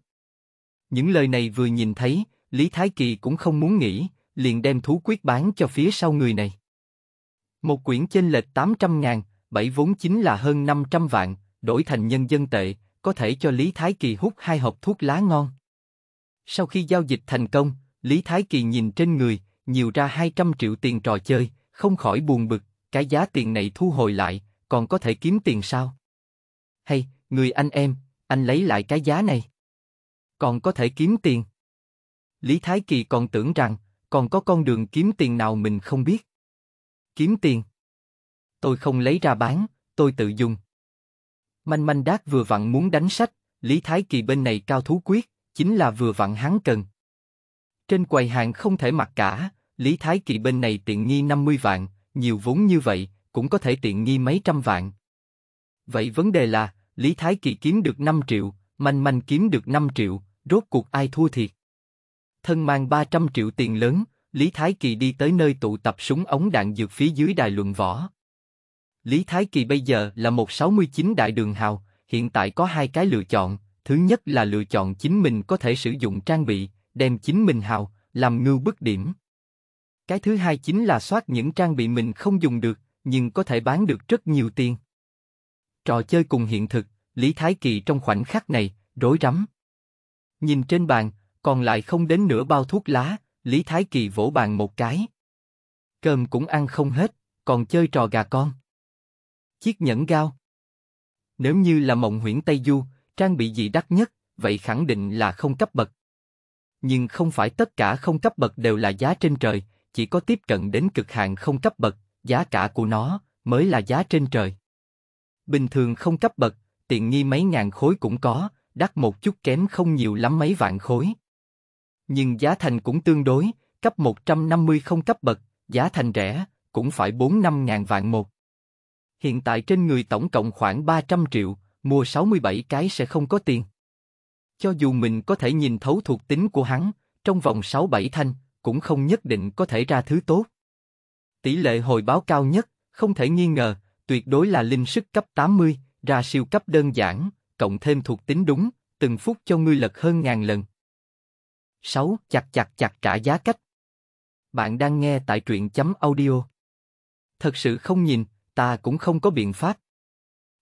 Những lời này vừa nhìn thấy, Lý Thái Kỳ cũng không muốn nghĩ, liền đem thú quyết bán cho phía sau người này. Một quyển chênh lệch 800 ngàn, bảy vốn chính là hơn 500 vạn, đổi thành nhân dân tệ, có thể cho Lý Thái Kỳ hút hai hộp thuốc lá ngon. Sau khi giao dịch thành công, Lý Thái Kỳ nhìn trên người, nhiều ra 200 triệu tiền trò chơi, không khỏi buồn bực, cái giá tiền này thu hồi lại, còn có thể kiếm tiền sao? Hay, người anh em, anh lấy lại cái giá này. Còn có thể kiếm tiền. Lý Thái Kỳ còn tưởng rằng, còn có con đường kiếm tiền nào mình không biết. Kiếm tiền. Tôi không lấy ra bán, tôi tự dùng. Manh manh đát vừa vặn muốn đánh sách, Lý Thái Kỳ bên này cao thú quyết, chính là vừa vặn hắn cần. Trên quầy hàng không thể mặc cả, Lý Thái Kỳ bên này tiện nghi 50 vạn, nhiều vốn như vậy, cũng có thể tiện nghi mấy trăm vạn. Vậy vấn đề là, Lý Thái Kỳ kiếm được 5 triệu, Manh Manh kiếm được 5 triệu, rốt cuộc ai thua thiệt? thân mang 300 triệu tiền lớn, Lý Thái Kỳ đi tới nơi tụ tập súng ống đạn dược phía dưới đài luận võ. Lý Thái Kỳ bây giờ là một 69 đại đường hào, hiện tại có hai cái lựa chọn, thứ nhất là lựa chọn chính mình có thể sử dụng trang bị, đem chính mình hào, làm ngưu bức điểm. Cái thứ hai chính là soát những trang bị mình không dùng được, nhưng có thể bán được rất nhiều tiền. Trò chơi cùng hiện thực, Lý Thái Kỳ trong khoảnh khắc này, rối rắm. Nhìn trên bàn, còn lại không đến nửa bao thuốc lá, Lý Thái Kỳ vỗ bàn một cái. Cơm cũng ăn không hết, còn chơi trò gà con. Chiếc nhẫn gao. Nếu như là mộng huyễn Tây Du, trang bị gì đắt nhất, vậy khẳng định là không cấp bậc. Nhưng không phải tất cả không cấp bậc đều là giá trên trời, chỉ có tiếp cận đến cực hạn không cấp bậc, giá cả của nó mới là giá trên trời. Bình thường không cấp bậc, tiện nghi mấy ngàn khối cũng có, đắt một chút kém không nhiều lắm mấy vạn khối. Nhưng giá thành cũng tương đối, cấp 150 không cấp bậc, giá thành rẻ, cũng phải 4-5 ngàn vạn một. Hiện tại trên người tổng cộng khoảng 300 triệu, mua 67 cái sẽ không có tiền. Cho dù mình có thể nhìn thấu thuộc tính của hắn, trong vòng 6-7 thanh, cũng không nhất định có thể ra thứ tốt. Tỷ lệ hồi báo cao nhất, không thể nghi ngờ, tuyệt đối là linh sức cấp 80, ra siêu cấp đơn giản, cộng thêm thuộc tính đúng, từng phút cho ngươi lật hơn ngàn lần. 6. Chặt chặt chặt trả giá cách. Bạn đang nghe tại truyện chấm audio. Thật sự không nhìn, ta cũng không có biện pháp.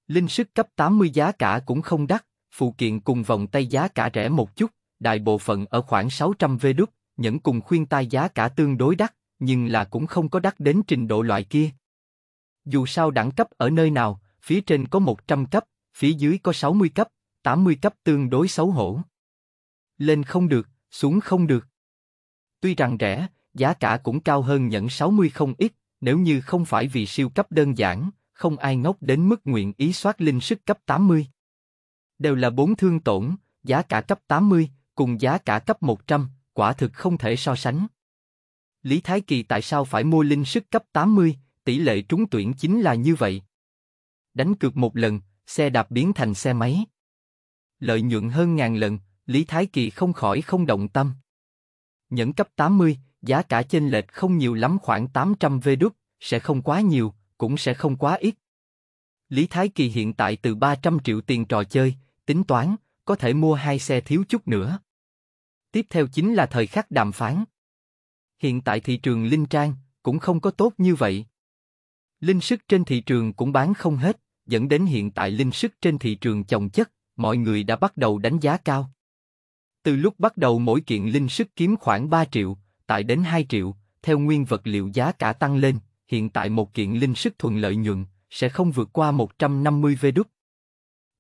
Linh sức cấp 80 giá cả cũng không đắt, phụ kiện cùng vòng tay giá cả rẻ một chút, đại bộ phận ở khoảng 600 V đúc, nhẫn cùng khuyên tai giá cả tương đối đắt, nhưng là cũng không có đắt đến trình độ loại kia. Dù sao đẳng cấp ở nơi nào, phía trên có 100 cấp, phía dưới có 60 cấp, 80 cấp tương đối xấu hổ. Lên không được, xuống không được. Tuy rằng rẻ, giá cả cũng cao hơn nhẫn 60 không ít, nếu như không phải vì siêu cấp đơn giản, không ai ngốc đến mức nguyện ý soát linh sức cấp 80. Đều là bốn thương tổn, giá cả cấp 80, cùng giá cả cấp 100, quả thực không thể so sánh. Lý Thái Kỳ tại sao phải mua linh sức cấp 80, tỷ lệ trúng tuyển chính là như vậy. Đánh cược một lần, xe đạp biến thành xe máy. Lợi nhuận hơn ngàn lần, Lý Thái Kỳ không khỏi không động tâm. Nhẫn cấp 80, giá cả chênh lệch không nhiều lắm khoảng 800 V đúc, sẽ không quá nhiều, cũng sẽ không quá ít. Lý Thái Kỳ hiện tại từ 300 triệu tiền trò chơi, tính toán, có thể mua hai xe thiếu chút nữa. Tiếp theo chính là thời khắc đàm phán. Hiện tại thị trường Linh Trang cũng không có tốt như vậy. Linh sức trên thị trường cũng bán không hết, dẫn đến hiện tại linh sức trên thị trường chồng chất, mọi người đã bắt đầu đánh giá cao. Từ lúc bắt đầu mỗi kiện linh sức kiếm khoảng 3 triệu, tại đến 2 triệu, theo nguyên vật liệu giá cả tăng lên, hiện tại một kiện linh sức thuận lợi nhuận sẽ không vượt qua 150 vê đúc.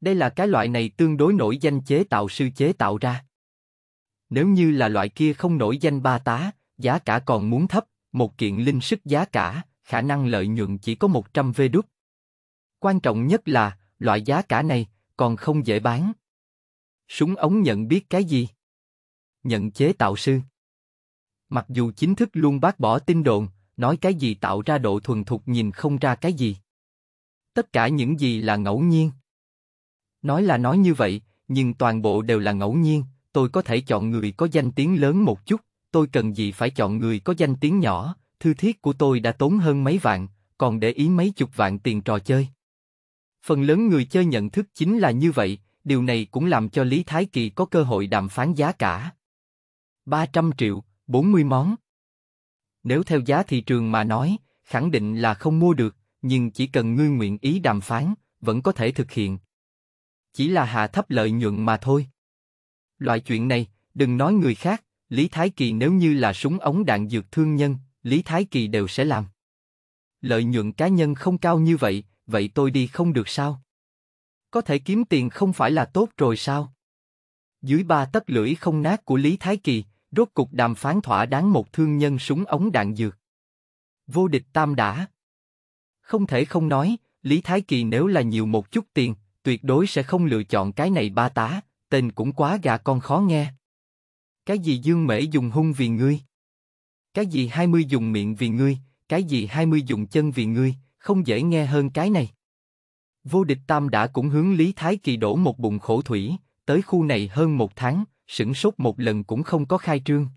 Đây là cái loại này tương đối nổi danh chế tạo sư chế tạo ra. Nếu như là loại kia không nổi danh ba tá, giá cả còn muốn thấp, một kiện linh sức giá cả, khả năng lợi nhuận chỉ có 100 vê đúc. Quan trọng nhất là, loại giá cả này còn không dễ bán. Súng ống nhận biết cái gì? nhận chế tạo sư. Mặc dù chính thức luôn bác bỏ tin đồn, nói cái gì tạo ra độ thuần thục nhìn không ra cái gì. Tất cả những gì là ngẫu nhiên. Nói là nói như vậy, nhưng toàn bộ đều là ngẫu nhiên, tôi có thể chọn người có danh tiếng lớn một chút, tôi cần gì phải chọn người có danh tiếng nhỏ, thư thiết của tôi đã tốn hơn mấy vạn, còn để ý mấy chục vạn tiền trò chơi. Phần lớn người chơi nhận thức chính là như vậy, điều này cũng làm cho Lý Thái Kỳ có cơ hội đàm phán giá cả. 300 triệu, 40 món. Nếu theo giá thị trường mà nói, khẳng định là không mua được, nhưng chỉ cần ngươi nguyện ý đàm phán, vẫn có thể thực hiện. Chỉ là hạ thấp lợi nhuận mà thôi. Loại chuyện này, đừng nói người khác, Lý Thái Kỳ nếu như là súng ống đạn dược thương nhân, Lý Thái Kỳ đều sẽ làm. Lợi nhuận cá nhân không cao như vậy, vậy tôi đi không được sao? Có thể kiếm tiền không phải là tốt rồi sao? Dưới ba tấc lưỡi không nát của Lý Thái Kỳ, Rốt cục đàm phán thỏa đáng một thương nhân súng ống đạn dược. Vô địch tam đã. Không thể không nói, Lý Thái Kỳ nếu là nhiều một chút tiền, tuyệt đối sẽ không lựa chọn cái này ba tá, tên cũng quá gà con khó nghe. Cái gì dương mễ dùng hung vì ngươi? Cái gì hai mươi dùng miệng vì ngươi? Cái gì hai mươi dùng chân vì ngươi? Không dễ nghe hơn cái này. Vô địch tam đã cũng hướng Lý Thái Kỳ đổ một bụng khổ thủy, tới khu này hơn một tháng, sửng sốt một lần cũng không có khai trương.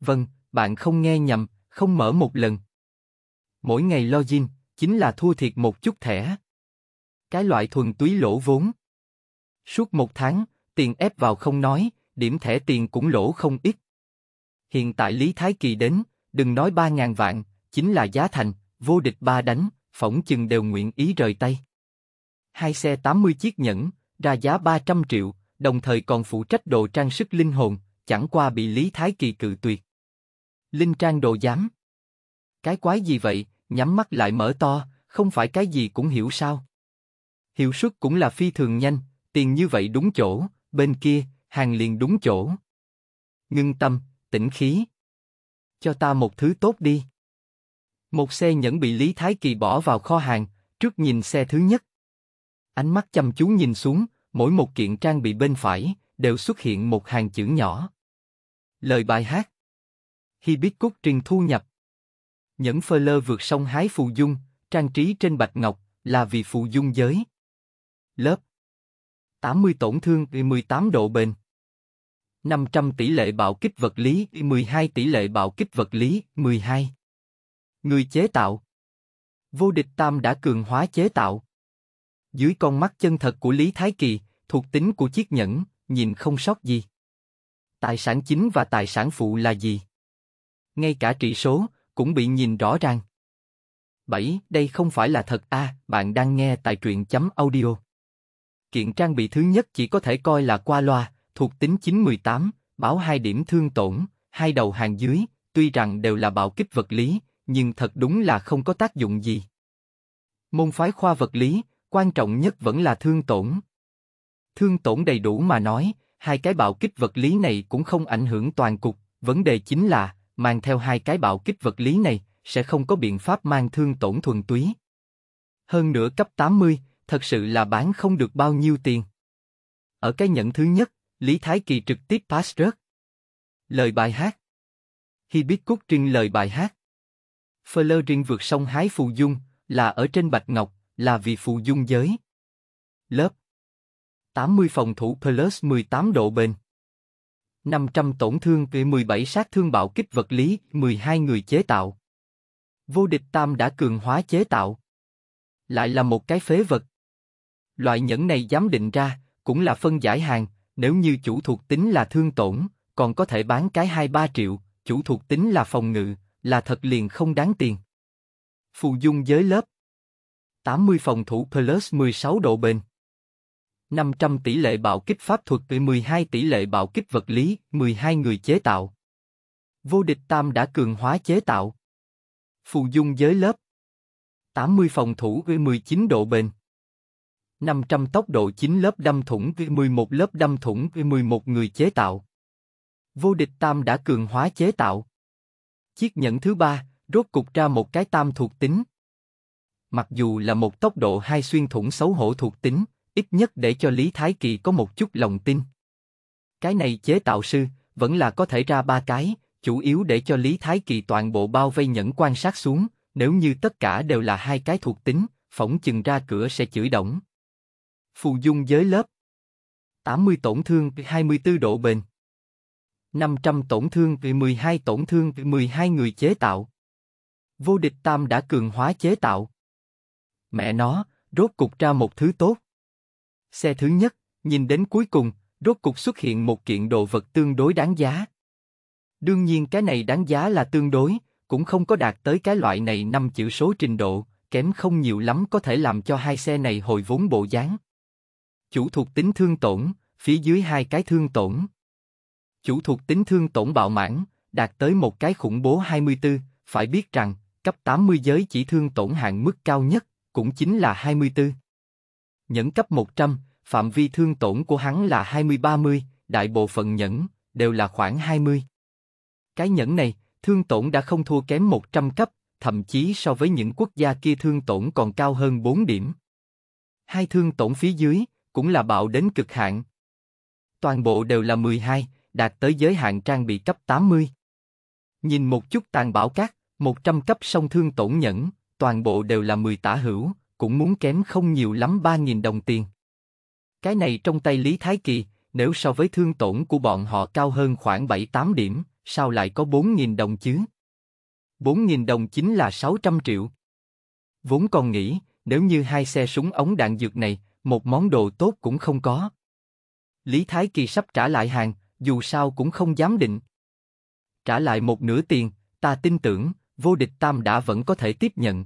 Vâng, bạn không nghe nhầm, không mở một lần. Mỗi ngày login, chính là thua thiệt một chút thẻ. Cái loại thuần túy lỗ vốn. Suốt một tháng, tiền ép vào không nói, điểm thẻ tiền cũng lỗ không ít. Hiện tại Lý Thái Kỳ đến, đừng nói ba ngàn vạn, chính là giá thành, vô địch ba đánh, phỏng chừng đều nguyện ý rời tay. Hai xe 80 chiếc nhẫn, ra giá 300 triệu, đồng thời còn phụ trách đồ trang sức linh hồn, chẳng qua bị Lý Thái Kỳ cự tuyệt. Linh trang đồ giám. Cái quái gì vậy, nhắm mắt lại mở to, không phải cái gì cũng hiểu sao. Hiệu suất cũng là phi thường nhanh, tiền như vậy đúng chỗ, bên kia, hàng liền đúng chỗ. Ngưng tâm, tĩnh khí. Cho ta một thứ tốt đi. Một xe nhẫn bị Lý Thái Kỳ bỏ vào kho hàng, trước nhìn xe thứ nhất. Ánh mắt chăm chú nhìn xuống, mỗi một kiện trang bị bên phải đều xuất hiện một hàng chữ nhỏ. Lời bài hát Hibiscus trình thu nhập Nhẫn phơ lơ vượt sông hái phù dung, trang trí trên bạch ngọc, là vì phù dung giới. Lớp 80 tổn thương 18 độ bền 500 tỷ lệ bạo kích vật lý 12 tỷ lệ bạo kích vật lý 12 Người chế tạo Vô địch Tam đã cường hóa chế tạo dưới con mắt chân thật của Lý Thái Kỳ, thuộc tính của chiếc nhẫn, nhìn không sót gì. Tài sản chính và tài sản phụ là gì? Ngay cả trị số, cũng bị nhìn rõ ràng. 7. Đây không phải là thật a, à, bạn đang nghe tại truyện chấm audio. Kiện trang bị thứ nhất chỉ có thể coi là qua loa, thuộc tính 918, báo hai điểm thương tổn, hai đầu hàng dưới, tuy rằng đều là bạo kích vật lý, nhưng thật đúng là không có tác dụng gì. Môn phái khoa vật lý, quan trọng nhất vẫn là thương tổn. Thương tổn đầy đủ mà nói, hai cái bạo kích vật lý này cũng không ảnh hưởng toàn cục, vấn đề chính là, mang theo hai cái bạo kích vật lý này, sẽ không có biện pháp mang thương tổn thuần túy. Hơn nữa cấp 80, thật sự là bán không được bao nhiêu tiền. Ở cái nhận thứ nhất, Lý Thái Kỳ trực tiếp pass rớt. Lời bài hát Hi biết cút trinh lời bài hát Fleurin vượt sông hái phù dung là ở trên Bạch Ngọc, là vì phù dung giới. Lớp 80 phòng thủ plus 18 độ bền. 500 tổn thương về 17 sát thương bạo kích vật lý, 12 người chế tạo. Vô địch tam đã cường hóa chế tạo. Lại là một cái phế vật. Loại nhẫn này dám định ra, cũng là phân giải hàng, nếu như chủ thuộc tính là thương tổn, còn có thể bán cái 2-3 triệu, chủ thuộc tính là phòng ngự, là thật liền không đáng tiền. Phù dung giới lớp 80 phòng thủ plus 16 độ bền. 500 tỷ lệ bạo kích pháp thuật, 12 tỷ lệ bạo kích vật lý, 12 người chế tạo. Vô địch Tam đã cường hóa chế tạo. Phù dung giới lớp. 80 phòng thủ với 19 độ bền. 500 tốc độ 9 lớp đâm thủng với 11 lớp đâm thủng với 11 người chế tạo. Vô địch Tam đã cường hóa chế tạo. Chiếc nhẫn thứ ba, rốt cục ra một cái tam thuộc tính, mặc dù là một tốc độ hai xuyên thủng xấu hổ thuộc tính, ít nhất để cho Lý Thái Kỳ có một chút lòng tin. Cái này chế tạo sư, vẫn là có thể ra ba cái, chủ yếu để cho Lý Thái Kỳ toàn bộ bao vây nhẫn quan sát xuống, nếu như tất cả đều là hai cái thuộc tính, phỏng chừng ra cửa sẽ chửi động. Phù dung giới lớp 80 tổn thương 24 độ bền 500 tổn thương 12 tổn thương 12 người chế tạo Vô địch tam đã cường hóa chế tạo Mẹ nó, rốt cục ra một thứ tốt. Xe thứ nhất, nhìn đến cuối cùng, rốt cục xuất hiện một kiện đồ vật tương đối đáng giá. Đương nhiên cái này đáng giá là tương đối, cũng không có đạt tới cái loại này năm chữ số trình độ, kém không nhiều lắm có thể làm cho hai xe này hồi vốn bộ dáng. Chủ thuộc tính thương tổn, phía dưới hai cái thương tổn. Chủ thuộc tính thương tổn bạo mãn, đạt tới một cái khủng bố 24, phải biết rằng, cấp 80 giới chỉ thương tổn hạng mức cao nhất, cũng chính là 24. Nhẫn cấp 100, phạm vi thương tổn của hắn là 20-30, đại bộ phận nhẫn, đều là khoảng 20. Cái nhẫn này, thương tổn đã không thua kém 100 cấp, thậm chí so với những quốc gia kia thương tổn còn cao hơn 4 điểm. Hai thương tổn phía dưới, cũng là bạo đến cực hạn. Toàn bộ đều là 12, đạt tới giới hạn trang bị cấp 80. Nhìn một chút tàn bão cát, 100 cấp song thương tổn nhẫn, toàn bộ đều là 10 tả hữu, cũng muốn kém không nhiều lắm 3.000 đồng tiền. Cái này trong tay Lý Thái Kỳ, nếu so với thương tổn của bọn họ cao hơn khoảng 7-8 điểm, sao lại có 4.000 đồng chứ? 4.000 đồng chính là 600 triệu. Vốn còn nghĩ, nếu như hai xe súng ống đạn dược này, một món đồ tốt cũng không có. Lý Thái Kỳ sắp trả lại hàng, dù sao cũng không dám định. Trả lại một nửa tiền, ta tin tưởng, vô địch tam đã vẫn có thể tiếp nhận.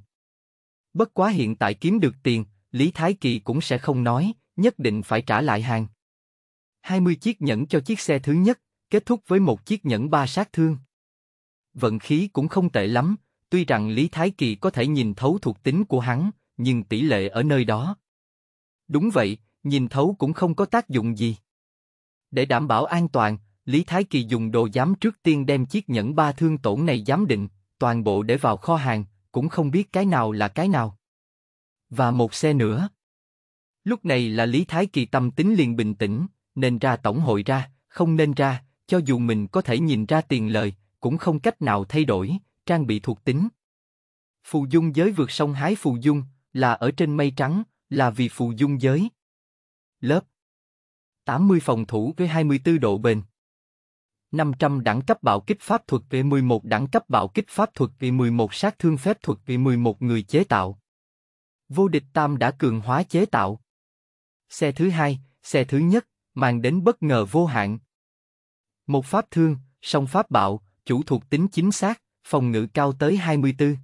Bất quá hiện tại kiếm được tiền, Lý Thái Kỳ cũng sẽ không nói, nhất định phải trả lại hàng. 20 chiếc nhẫn cho chiếc xe thứ nhất, kết thúc với một chiếc nhẫn ba sát thương. Vận khí cũng không tệ lắm, tuy rằng Lý Thái Kỳ có thể nhìn thấu thuộc tính của hắn, nhưng tỷ lệ ở nơi đó. Đúng vậy, nhìn thấu cũng không có tác dụng gì. Để đảm bảo an toàn, Lý Thái Kỳ dùng đồ giám trước tiên đem chiếc nhẫn ba thương tổn này giám định, toàn bộ để vào kho hàng, cũng không biết cái nào là cái nào. Và một xe nữa. Lúc này là Lý Thái Kỳ tâm tính liền bình tĩnh, nên ra tổng hội ra, không nên ra, cho dù mình có thể nhìn ra tiền lời, cũng không cách nào thay đổi, trang bị thuộc tính. Phù dung giới vượt sông hái phù dung, là ở trên mây trắng, là vì phù dung giới. Lớp 80 phòng thủ với 24 độ bền. 500 đẳng cấp bạo kích pháp thuật V11 đẳng cấp bạo kích pháp thuật V11 sát thương phép thuật V11 người chế tạo. Vô địch tam đã cường hóa chế tạo. Xe thứ hai, xe thứ nhất, mang đến bất ngờ vô hạn. Một pháp thương, song pháp bạo, chủ thuộc tính chính xác, phòng ngự cao tới 24.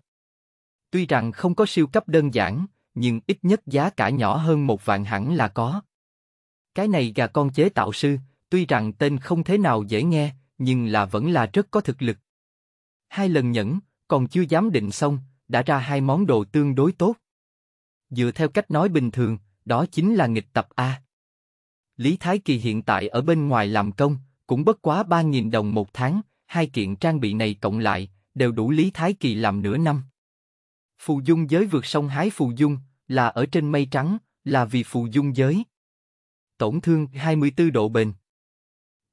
Tuy rằng không có siêu cấp đơn giản, nhưng ít nhất giá cả nhỏ hơn một vạn hẳn là có. Cái này gà con chế tạo sư, tuy rằng tên không thế nào dễ nghe, nhưng là vẫn là rất có thực lực. Hai lần nhẫn, còn chưa dám định xong, đã ra hai món đồ tương đối tốt. Dựa theo cách nói bình thường, đó chính là nghịch tập A. Lý Thái Kỳ hiện tại ở bên ngoài làm công, cũng bất quá 3.000 đồng một tháng, hai kiện trang bị này cộng lại, đều đủ Lý Thái Kỳ làm nửa năm. Phù dung giới vượt sông hái phù dung, là ở trên mây trắng, là vì phù dung giới. Tổn thương 24 độ bền.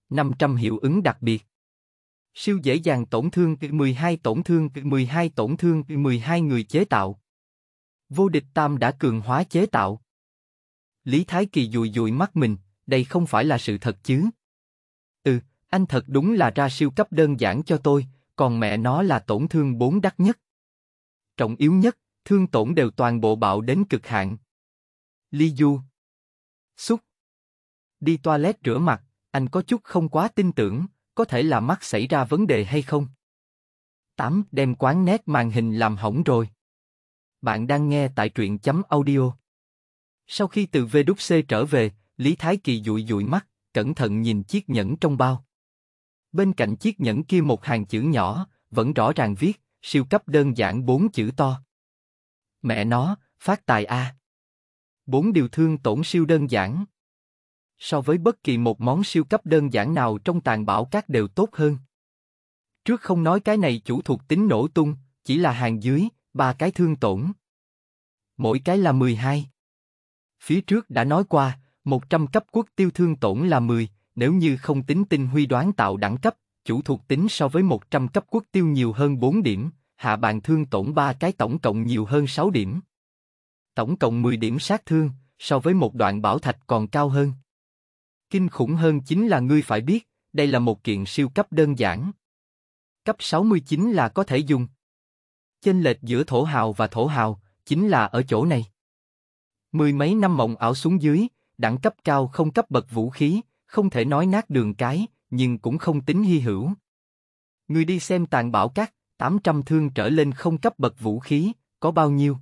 500 hiệu ứng đặc biệt. Siêu dễ dàng tổn thương 12 tổn thương 12 tổn thương 12 người chế tạo. Vô địch tam đã cường hóa chế tạo. Lý Thái Kỳ dùi dùi mắt mình, đây không phải là sự thật chứ. Ừ, anh thật đúng là ra siêu cấp đơn giản cho tôi, còn mẹ nó là tổn thương bốn đắt nhất. Trọng yếu nhất, thương tổn đều toàn bộ bạo đến cực hạn. Ly Du Xúc Đi toilet rửa mặt anh có chút không quá tin tưởng, có thể là mắt xảy ra vấn đề hay không. 8. Đem quán nét màn hình làm hỏng rồi. Bạn đang nghe tại truyện chấm audio. Sau khi từ VWC trở về, Lý Thái Kỳ dụi dụi mắt, cẩn thận nhìn chiếc nhẫn trong bao. Bên cạnh chiếc nhẫn kia một hàng chữ nhỏ, vẫn rõ ràng viết, siêu cấp đơn giản bốn chữ to. Mẹ nó, phát tài A. Bốn điều thương tổn siêu đơn giản so với bất kỳ một món siêu cấp đơn giản nào trong tàn bảo các đều tốt hơn. Trước không nói cái này chủ thuộc tính nổ tung, chỉ là hàng dưới, ba cái thương tổn. Mỗi cái là 12. Phía trước đã nói qua, 100 cấp quốc tiêu thương tổn là 10, nếu như không tính tinh huy đoán tạo đẳng cấp, chủ thuộc tính so với 100 cấp quốc tiêu nhiều hơn 4 điểm, hạ bàn thương tổn ba cái tổng cộng nhiều hơn 6 điểm. Tổng cộng 10 điểm sát thương, so với một đoạn bảo thạch còn cao hơn. Kinh khủng hơn chính là ngươi phải biết, đây là một kiện siêu cấp đơn giản. Cấp 69 là có thể dùng. Chênh lệch giữa thổ hào và thổ hào, chính là ở chỗ này. Mười mấy năm mộng ảo xuống dưới, đẳng cấp cao không cấp bậc vũ khí, không thể nói nát đường cái, nhưng cũng không tính hy hữu. Người đi xem tàn bạo các, 800 thương trở lên không cấp bậc vũ khí, có bao nhiêu?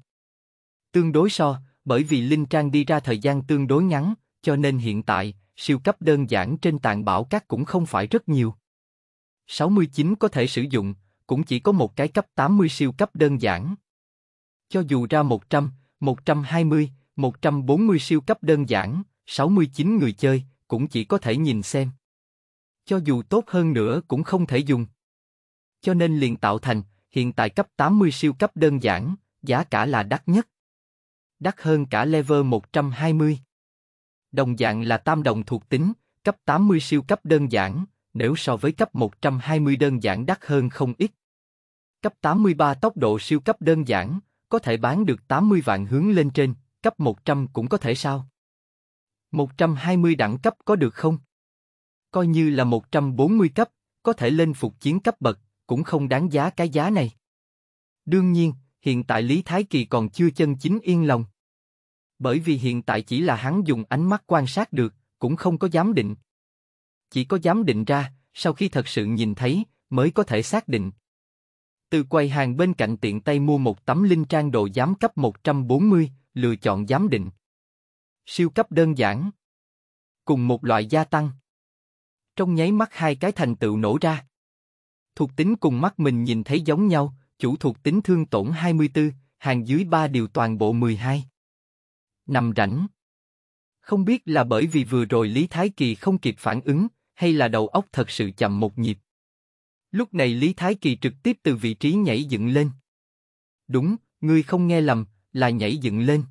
Tương đối so, bởi vì Linh Trang đi ra thời gian tương đối ngắn, cho nên hiện tại, siêu cấp đơn giản trên tàn bảo các cũng không phải rất nhiều. 69 có thể sử dụng, cũng chỉ có một cái cấp 80 siêu cấp đơn giản. Cho dù ra 100, 120, 140 siêu cấp đơn giản, 69 người chơi, cũng chỉ có thể nhìn xem. Cho dù tốt hơn nữa cũng không thể dùng. Cho nên liền tạo thành, hiện tại cấp 80 siêu cấp đơn giản, giá cả là đắt nhất. Đắt hơn cả level 120 đồng dạng là tam đồng thuộc tính, cấp 80 siêu cấp đơn giản, nếu so với cấp 120 đơn giản đắt hơn không ít. Cấp 83 tốc độ siêu cấp đơn giản, có thể bán được 80 vạn hướng lên trên, cấp 100 cũng có thể sao? 120 đẳng cấp có được không? Coi như là 140 cấp, có thể lên phục chiến cấp bậc, cũng không đáng giá cái giá này. Đương nhiên, hiện tại Lý Thái Kỳ còn chưa chân chính yên lòng bởi vì hiện tại chỉ là hắn dùng ánh mắt quan sát được, cũng không có dám định. Chỉ có dám định ra, sau khi thật sự nhìn thấy, mới có thể xác định. Từ quầy hàng bên cạnh tiện tay mua một tấm linh trang đồ giám cấp 140, lựa chọn giám định. Siêu cấp đơn giản. Cùng một loại gia tăng. Trong nháy mắt hai cái thành tựu nổ ra. Thuộc tính cùng mắt mình nhìn thấy giống nhau, chủ thuộc tính thương tổn 24, hàng dưới 3 điều toàn bộ 12 nằm rảnh. Không biết là bởi vì vừa rồi Lý Thái Kỳ không kịp phản ứng, hay là đầu óc thật sự chậm một nhịp. Lúc này Lý Thái Kỳ trực tiếp từ vị trí nhảy dựng lên. Đúng, ngươi không nghe lầm, là nhảy dựng lên.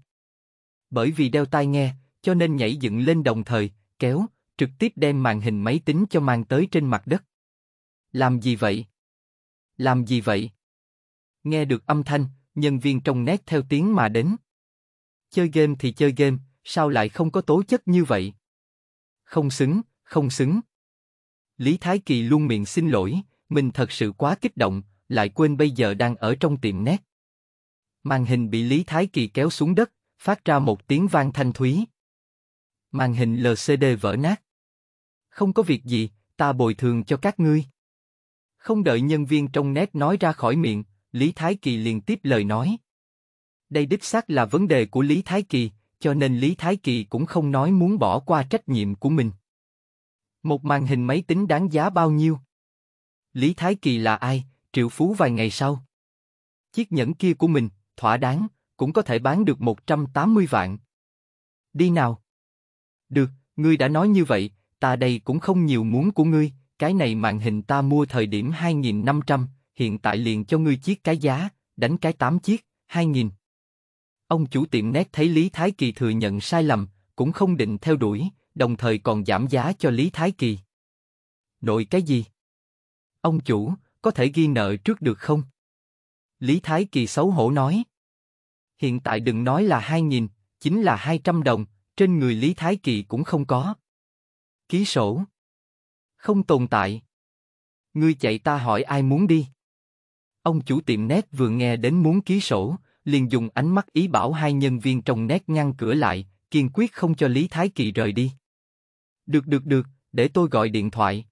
Bởi vì đeo tai nghe, cho nên nhảy dựng lên đồng thời, kéo, trực tiếp đem màn hình máy tính cho mang tới trên mặt đất. Làm gì vậy? Làm gì vậy? Nghe được âm thanh, nhân viên trong nét theo tiếng mà đến chơi game thì chơi game, sao lại không có tố chất như vậy? Không xứng, không xứng. Lý Thái Kỳ luôn miệng xin lỗi, mình thật sự quá kích động, lại quên bây giờ đang ở trong tiệm nét. Màn hình bị Lý Thái Kỳ kéo xuống đất, phát ra một tiếng vang thanh thúy. Màn hình LCD vỡ nát. Không có việc gì, ta bồi thường cho các ngươi. Không đợi nhân viên trong nét nói ra khỏi miệng, Lý Thái Kỳ liền tiếp lời nói. Đây đích xác là vấn đề của Lý Thái Kỳ, cho nên Lý Thái Kỳ cũng không nói muốn bỏ qua trách nhiệm của mình. Một màn hình máy tính đáng giá bao nhiêu? Lý Thái Kỳ là ai? Triệu Phú vài ngày sau. Chiếc nhẫn kia của mình, thỏa đáng, cũng có thể bán được 180 vạn. Đi nào. Được, ngươi đã nói như vậy, ta đây cũng không nhiều muốn của ngươi, cái này màn hình ta mua thời điểm 2.500, hiện tại liền cho ngươi chiếc cái giá, đánh cái 8 chiếc, 2.000. Ông chủ tiệm nét thấy Lý Thái Kỳ thừa nhận sai lầm, cũng không định theo đuổi, đồng thời còn giảm giá cho Lý Thái Kỳ. Nội cái gì? Ông chủ, có thể ghi nợ trước được không? Lý Thái Kỳ xấu hổ nói. Hiện tại đừng nói là 2.000, chính là 200 đồng, trên người Lý Thái Kỳ cũng không có. Ký sổ. Không tồn tại. Ngươi chạy ta hỏi ai muốn đi. Ông chủ tiệm nét vừa nghe đến muốn ký sổ, liền dùng ánh mắt ý bảo hai nhân viên trồng nét ngăn cửa lại, kiên quyết không cho Lý Thái Kỳ rời đi. Được được được, để tôi gọi điện thoại.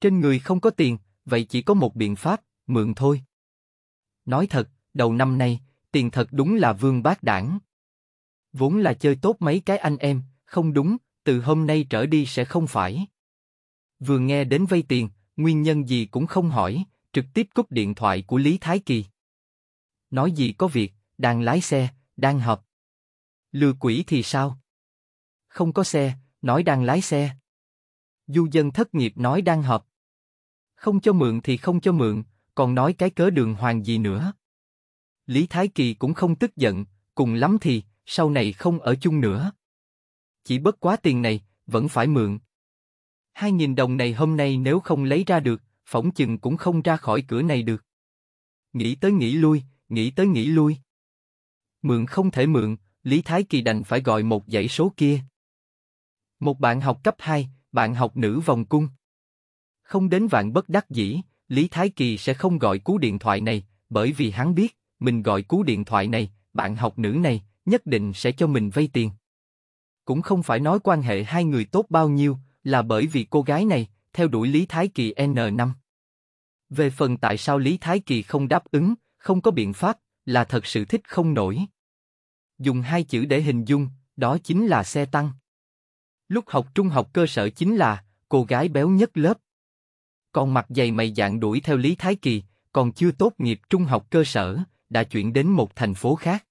Trên người không có tiền, vậy chỉ có một biện pháp, mượn thôi. Nói thật, đầu năm nay, tiền thật đúng là vương bát đảng. Vốn là chơi tốt mấy cái anh em, không đúng, từ hôm nay trở đi sẽ không phải. Vừa nghe đến vay tiền, nguyên nhân gì cũng không hỏi, trực tiếp cúp điện thoại của Lý Thái Kỳ nói gì có việc, đang lái xe, đang họp. Lừa quỷ thì sao? Không có xe, nói đang lái xe. Du dân thất nghiệp nói đang họp. Không cho mượn thì không cho mượn, còn nói cái cớ đường hoàng gì nữa. Lý Thái Kỳ cũng không tức giận, cùng lắm thì, sau này không ở chung nữa. Chỉ bất quá tiền này, vẫn phải mượn. Hai nghìn đồng này hôm nay nếu không lấy ra được, phỏng chừng cũng không ra khỏi cửa này được. Nghĩ tới nghĩ lui, nghĩ tới nghĩ lui. Mượn không thể mượn, Lý Thái Kỳ đành phải gọi một dãy số kia. Một bạn học cấp 2, bạn học nữ vòng cung. Không đến vạn bất đắc dĩ, Lý Thái Kỳ sẽ không gọi cú điện thoại này, bởi vì hắn biết, mình gọi cú điện thoại này, bạn học nữ này, nhất định sẽ cho mình vay tiền. Cũng không phải nói quan hệ hai người tốt bao nhiêu, là bởi vì cô gái này, theo đuổi Lý Thái Kỳ N5. Về phần tại sao Lý Thái Kỳ không đáp ứng, không có biện pháp, là thật sự thích không nổi. Dùng hai chữ để hình dung, đó chính là xe tăng. Lúc học trung học cơ sở chính là cô gái béo nhất lớp. Còn mặt dày mày dạng đuổi theo Lý Thái Kỳ, còn chưa tốt nghiệp trung học cơ sở, đã chuyển đến một thành phố khác.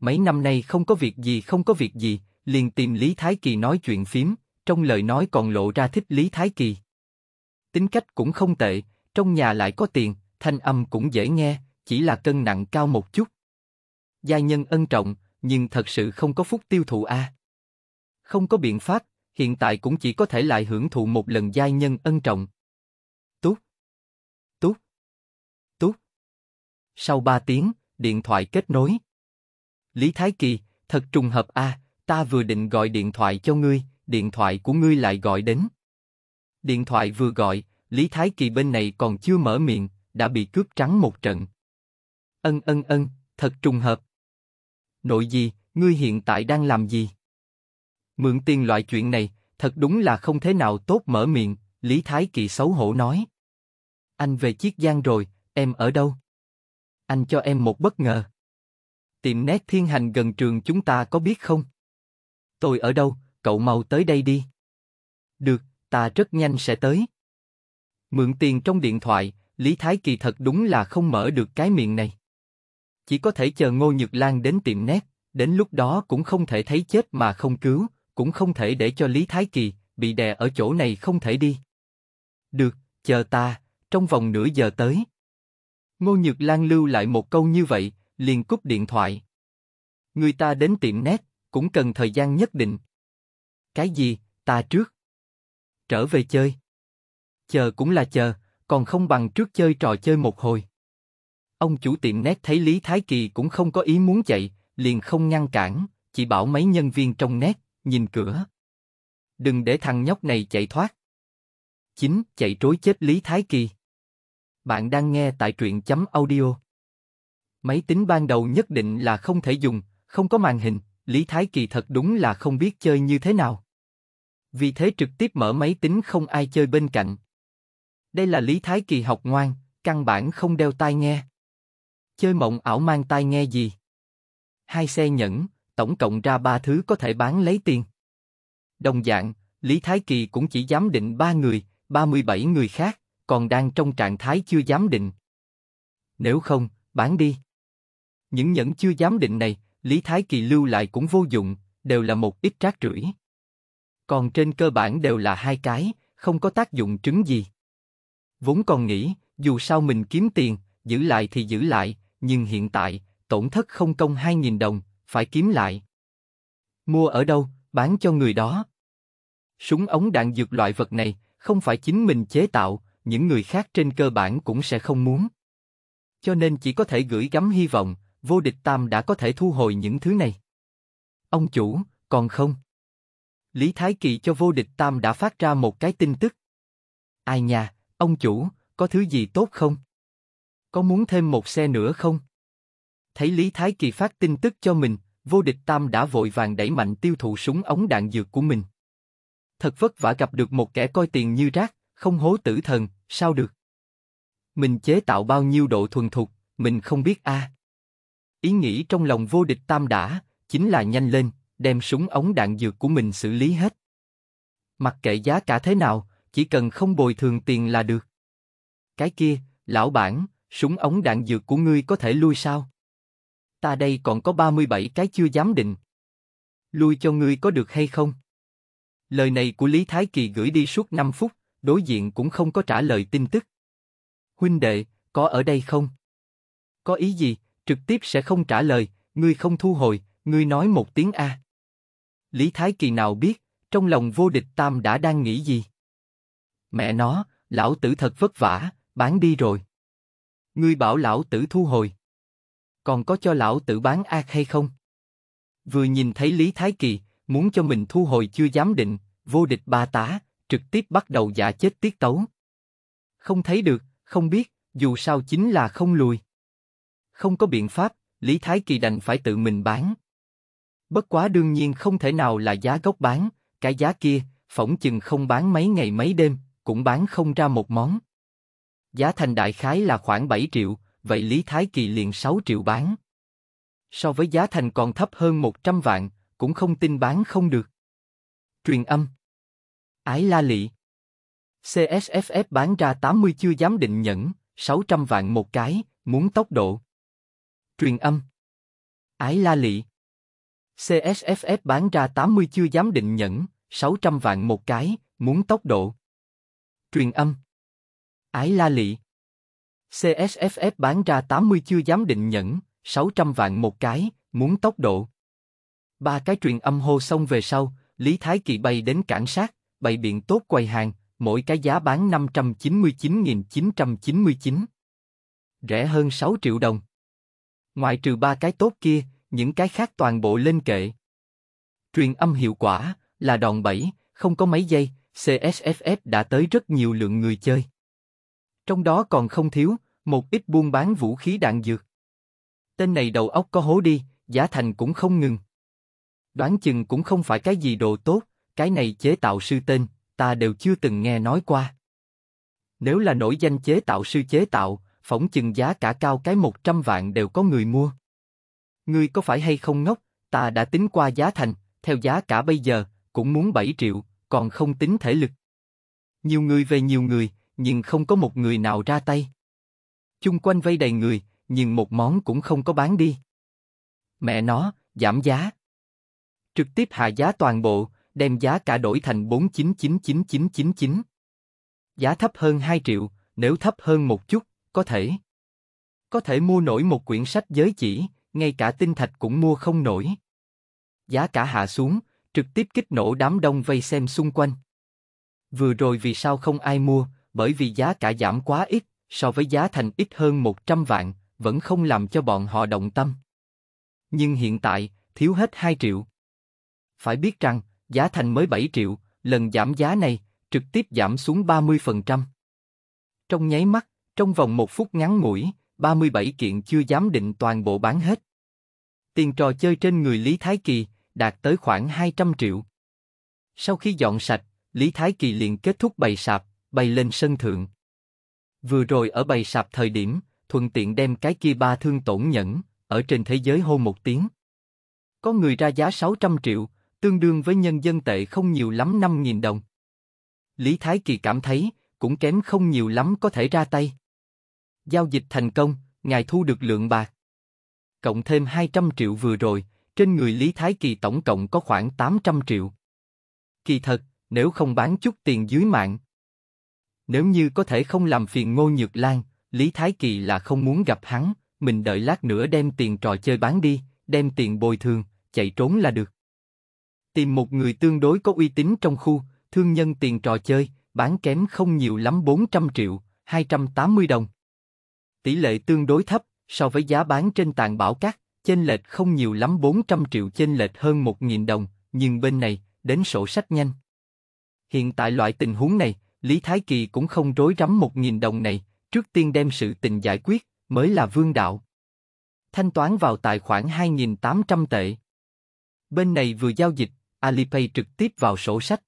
Mấy năm nay không có việc gì không có việc gì, liền tìm Lý Thái Kỳ nói chuyện phím, trong lời nói còn lộ ra thích Lý Thái Kỳ. Tính cách cũng không tệ, trong nhà lại có tiền, thanh âm cũng dễ nghe, chỉ là cân nặng cao một chút. Gia nhân ân trọng, nhưng thật sự không có phúc tiêu thụ a. Không có biện pháp, hiện tại cũng chỉ có thể lại hưởng thụ một lần gia nhân ân trọng. Túc, túc, túc. Sau ba tiếng, điện thoại kết nối. Lý Thái Kỳ, thật trùng hợp a, ta vừa định gọi điện thoại cho ngươi, điện thoại của ngươi lại gọi đến. Điện thoại vừa gọi, Lý Thái Kỳ bên này còn chưa mở miệng, đã bị cướp trắng một trận. Ân ân ân, thật trùng hợp. Nội gì, ngươi hiện tại đang làm gì? Mượn tiền loại chuyện này, thật đúng là không thế nào tốt mở miệng, Lý Thái Kỳ xấu hổ nói. Anh về chiếc Giang rồi, em ở đâu? Anh cho em một bất ngờ. Tiệm nét thiên hành gần trường chúng ta có biết không? Tôi ở đâu, cậu mau tới đây đi. Được, ta rất nhanh sẽ tới. Mượn tiền trong điện thoại, Lý Thái kỳ thật đúng là không mở được cái miệng này. Chỉ có thể chờ Ngô Nhược Lan đến tiệm nét, đến lúc đó cũng không thể thấy chết mà không cứu, cũng không thể để cho Lý Thái Kỳ bị đè ở chỗ này không thể đi. Được, chờ ta, trong vòng nửa giờ tới. Ngô Nhược Lan lưu lại một câu như vậy, liền cúp điện thoại. Người ta đến tiệm nét, cũng cần thời gian nhất định. Cái gì, ta trước. Trở về chơi. Chờ cũng là chờ, còn không bằng trước chơi trò chơi một hồi. Ông chủ tiệm nét thấy Lý Thái Kỳ cũng không có ý muốn chạy, liền không ngăn cản, chỉ bảo mấy nhân viên trong nét, nhìn cửa. Đừng để thằng nhóc này chạy thoát. chính Chạy trối chết Lý Thái Kỳ Bạn đang nghe tại truyện chấm audio. Máy tính ban đầu nhất định là không thể dùng, không có màn hình, Lý Thái Kỳ thật đúng là không biết chơi như thế nào. Vì thế trực tiếp mở máy tính không ai chơi bên cạnh, đây là Lý Thái Kỳ học ngoan, căn bản không đeo tai nghe. Chơi mộng ảo mang tai nghe gì? Hai xe nhẫn, tổng cộng ra ba thứ có thể bán lấy tiền. Đồng dạng, Lý Thái Kỳ cũng chỉ dám định ba người, 37 người khác, còn đang trong trạng thái chưa dám định. Nếu không, bán đi. Những nhẫn chưa dám định này, Lý Thái Kỳ lưu lại cũng vô dụng, đều là một ít rác rưởi. Còn trên cơ bản đều là hai cái, không có tác dụng trứng gì. Vốn còn nghĩ, dù sao mình kiếm tiền, giữ lại thì giữ lại, nhưng hiện tại, tổn thất không công 2.000 đồng, phải kiếm lại. Mua ở đâu, bán cho người đó. Súng ống đạn dược loại vật này, không phải chính mình chế tạo, những người khác trên cơ bản cũng sẽ không muốn. Cho nên chỉ có thể gửi gắm hy vọng, vô địch tam đã có thể thu hồi những thứ này. Ông chủ, còn không? Lý Thái Kỳ cho vô địch tam đã phát ra một cái tin tức. Ai nhà Ông chủ, có thứ gì tốt không? Có muốn thêm một xe nữa không? Thấy Lý Thái Kỳ phát tin tức cho mình, vô địch Tam đã vội vàng đẩy mạnh tiêu thụ súng ống đạn dược của mình. Thật vất vả gặp được một kẻ coi tiền như rác, không hố tử thần, sao được? Mình chế tạo bao nhiêu độ thuần thục, mình không biết a. À. Ý nghĩ trong lòng vô địch Tam đã, chính là nhanh lên, đem súng ống đạn dược của mình xử lý hết. Mặc kệ giá cả thế nào, chỉ cần không bồi thường tiền là được. Cái kia, lão bản, súng ống đạn dược của ngươi có thể lui sao? Ta đây còn có 37 cái chưa dám định. Lui cho ngươi có được hay không? Lời này của Lý Thái Kỳ gửi đi suốt 5 phút, đối diện cũng không có trả lời tin tức. Huynh đệ, có ở đây không? Có ý gì, trực tiếp sẽ không trả lời, ngươi không thu hồi, ngươi nói một tiếng A. Lý Thái Kỳ nào biết, trong lòng vô địch tam đã đang nghĩ gì? Mẹ nó, lão tử thật vất vả, bán đi rồi. Ngươi bảo lão tử thu hồi. Còn có cho lão tử bán ác hay không? Vừa nhìn thấy Lý Thái Kỳ, muốn cho mình thu hồi chưa dám định, vô địch ba tá, trực tiếp bắt đầu giả chết tiết tấu. Không thấy được, không biết, dù sao chính là không lùi. Không có biện pháp, Lý Thái Kỳ đành phải tự mình bán. Bất quá đương nhiên không thể nào là giá gốc bán, cái giá kia, phỏng chừng không bán mấy ngày mấy đêm, cũng bán không ra một món. Giá thành đại khái là khoảng 7 triệu, vậy Lý Thái Kỳ liền 6 triệu bán. So với giá thành còn thấp hơn 100 vạn, cũng không tin bán không được. Truyền âm Ái La Lị CSFF bán ra 80 chưa dám định nhẫn, 600 vạn một cái, muốn tốc độ. Truyền âm Ái La Lị CSFF bán ra 80 chưa dám định nhẫn, 600 vạn một cái, muốn tốc độ. Truyền âm. Ái La Lị. CSFF bán ra 80 chưa dám định nhẫn, 600 vạn một cái, muốn tốc độ. Ba cái truyền âm hô xong về sau, Lý Thái Kỳ bay đến cảng sát, bày biện tốt quầy hàng, mỗi cái giá bán 599.999. Rẻ hơn 6 triệu đồng. Ngoại trừ ba cái tốt kia, những cái khác toàn bộ lên kệ. Truyền âm hiệu quả là đòn bẩy, không có mấy giây, CSFF đã tới rất nhiều lượng người chơi. Trong đó còn không thiếu, một ít buôn bán vũ khí đạn dược. Tên này đầu óc có hố đi, giá thành cũng không ngừng. Đoán chừng cũng không phải cái gì đồ tốt, cái này chế tạo sư tên, ta đều chưa từng nghe nói qua. Nếu là nổi danh chế tạo sư chế tạo, phỏng chừng giá cả cao cái 100 vạn đều có người mua. Ngươi có phải hay không ngốc, ta đã tính qua giá thành, theo giá cả bây giờ, cũng muốn 7 triệu, còn không tính thể lực. Nhiều người về nhiều người, nhưng không có một người nào ra tay. Chung quanh vây đầy người, nhưng một món cũng không có bán đi. Mẹ nó, giảm giá. Trực tiếp hạ giá toàn bộ, đem giá cả đổi thành 49999999. Giá thấp hơn 2 triệu, nếu thấp hơn một chút, có thể. Có thể mua nổi một quyển sách giới chỉ, ngay cả tinh thạch cũng mua không nổi. Giá cả hạ xuống, trực tiếp kích nổ đám đông vây xem xung quanh. Vừa rồi vì sao không ai mua, bởi vì giá cả giảm quá ít, so với giá thành ít hơn 100 vạn, vẫn không làm cho bọn họ động tâm. Nhưng hiện tại, thiếu hết 2 triệu. Phải biết rằng, giá thành mới 7 triệu, lần giảm giá này, trực tiếp giảm xuống 30%. Trong nháy mắt, trong vòng một phút ngắn ngủi, 37 kiện chưa dám định toàn bộ bán hết. Tiền trò chơi trên người Lý Thái Kỳ, đạt tới khoảng 200 triệu. Sau khi dọn sạch, Lý Thái Kỳ liền kết thúc bày sạp, bày lên sân thượng. Vừa rồi ở bày sạp thời điểm, thuận tiện đem cái kia ba thương tổn nhẫn, ở trên thế giới hô một tiếng. Có người ra giá 600 triệu, tương đương với nhân dân tệ không nhiều lắm 5.000 đồng. Lý Thái Kỳ cảm thấy, cũng kém không nhiều lắm có thể ra tay. Giao dịch thành công, ngài thu được lượng bạc. Cộng thêm 200 triệu vừa rồi, trên người Lý Thái Kỳ tổng cộng có khoảng 800 triệu. Kỳ thật, nếu không bán chút tiền dưới mạng. Nếu như có thể không làm phiền Ngô Nhược Lan, Lý Thái Kỳ là không muốn gặp hắn, mình đợi lát nữa đem tiền trò chơi bán đi, đem tiền bồi thường, chạy trốn là được. Tìm một người tương đối có uy tín trong khu, thương nhân tiền trò chơi, bán kém không nhiều lắm 400 triệu, 280 đồng. Tỷ lệ tương đối thấp so với giá bán trên tàn bảo cát, chênh lệch không nhiều lắm 400 triệu chênh lệch hơn 1.000 đồng, nhưng bên này, đến sổ sách nhanh. Hiện tại loại tình huống này, Lý Thái Kỳ cũng không rối rắm 1.000 đồng này, trước tiên đem sự tình giải quyết, mới là vương đạo. Thanh toán vào tài khoản 2.800 tệ. Bên này vừa giao dịch, Alipay trực tiếp vào sổ sách.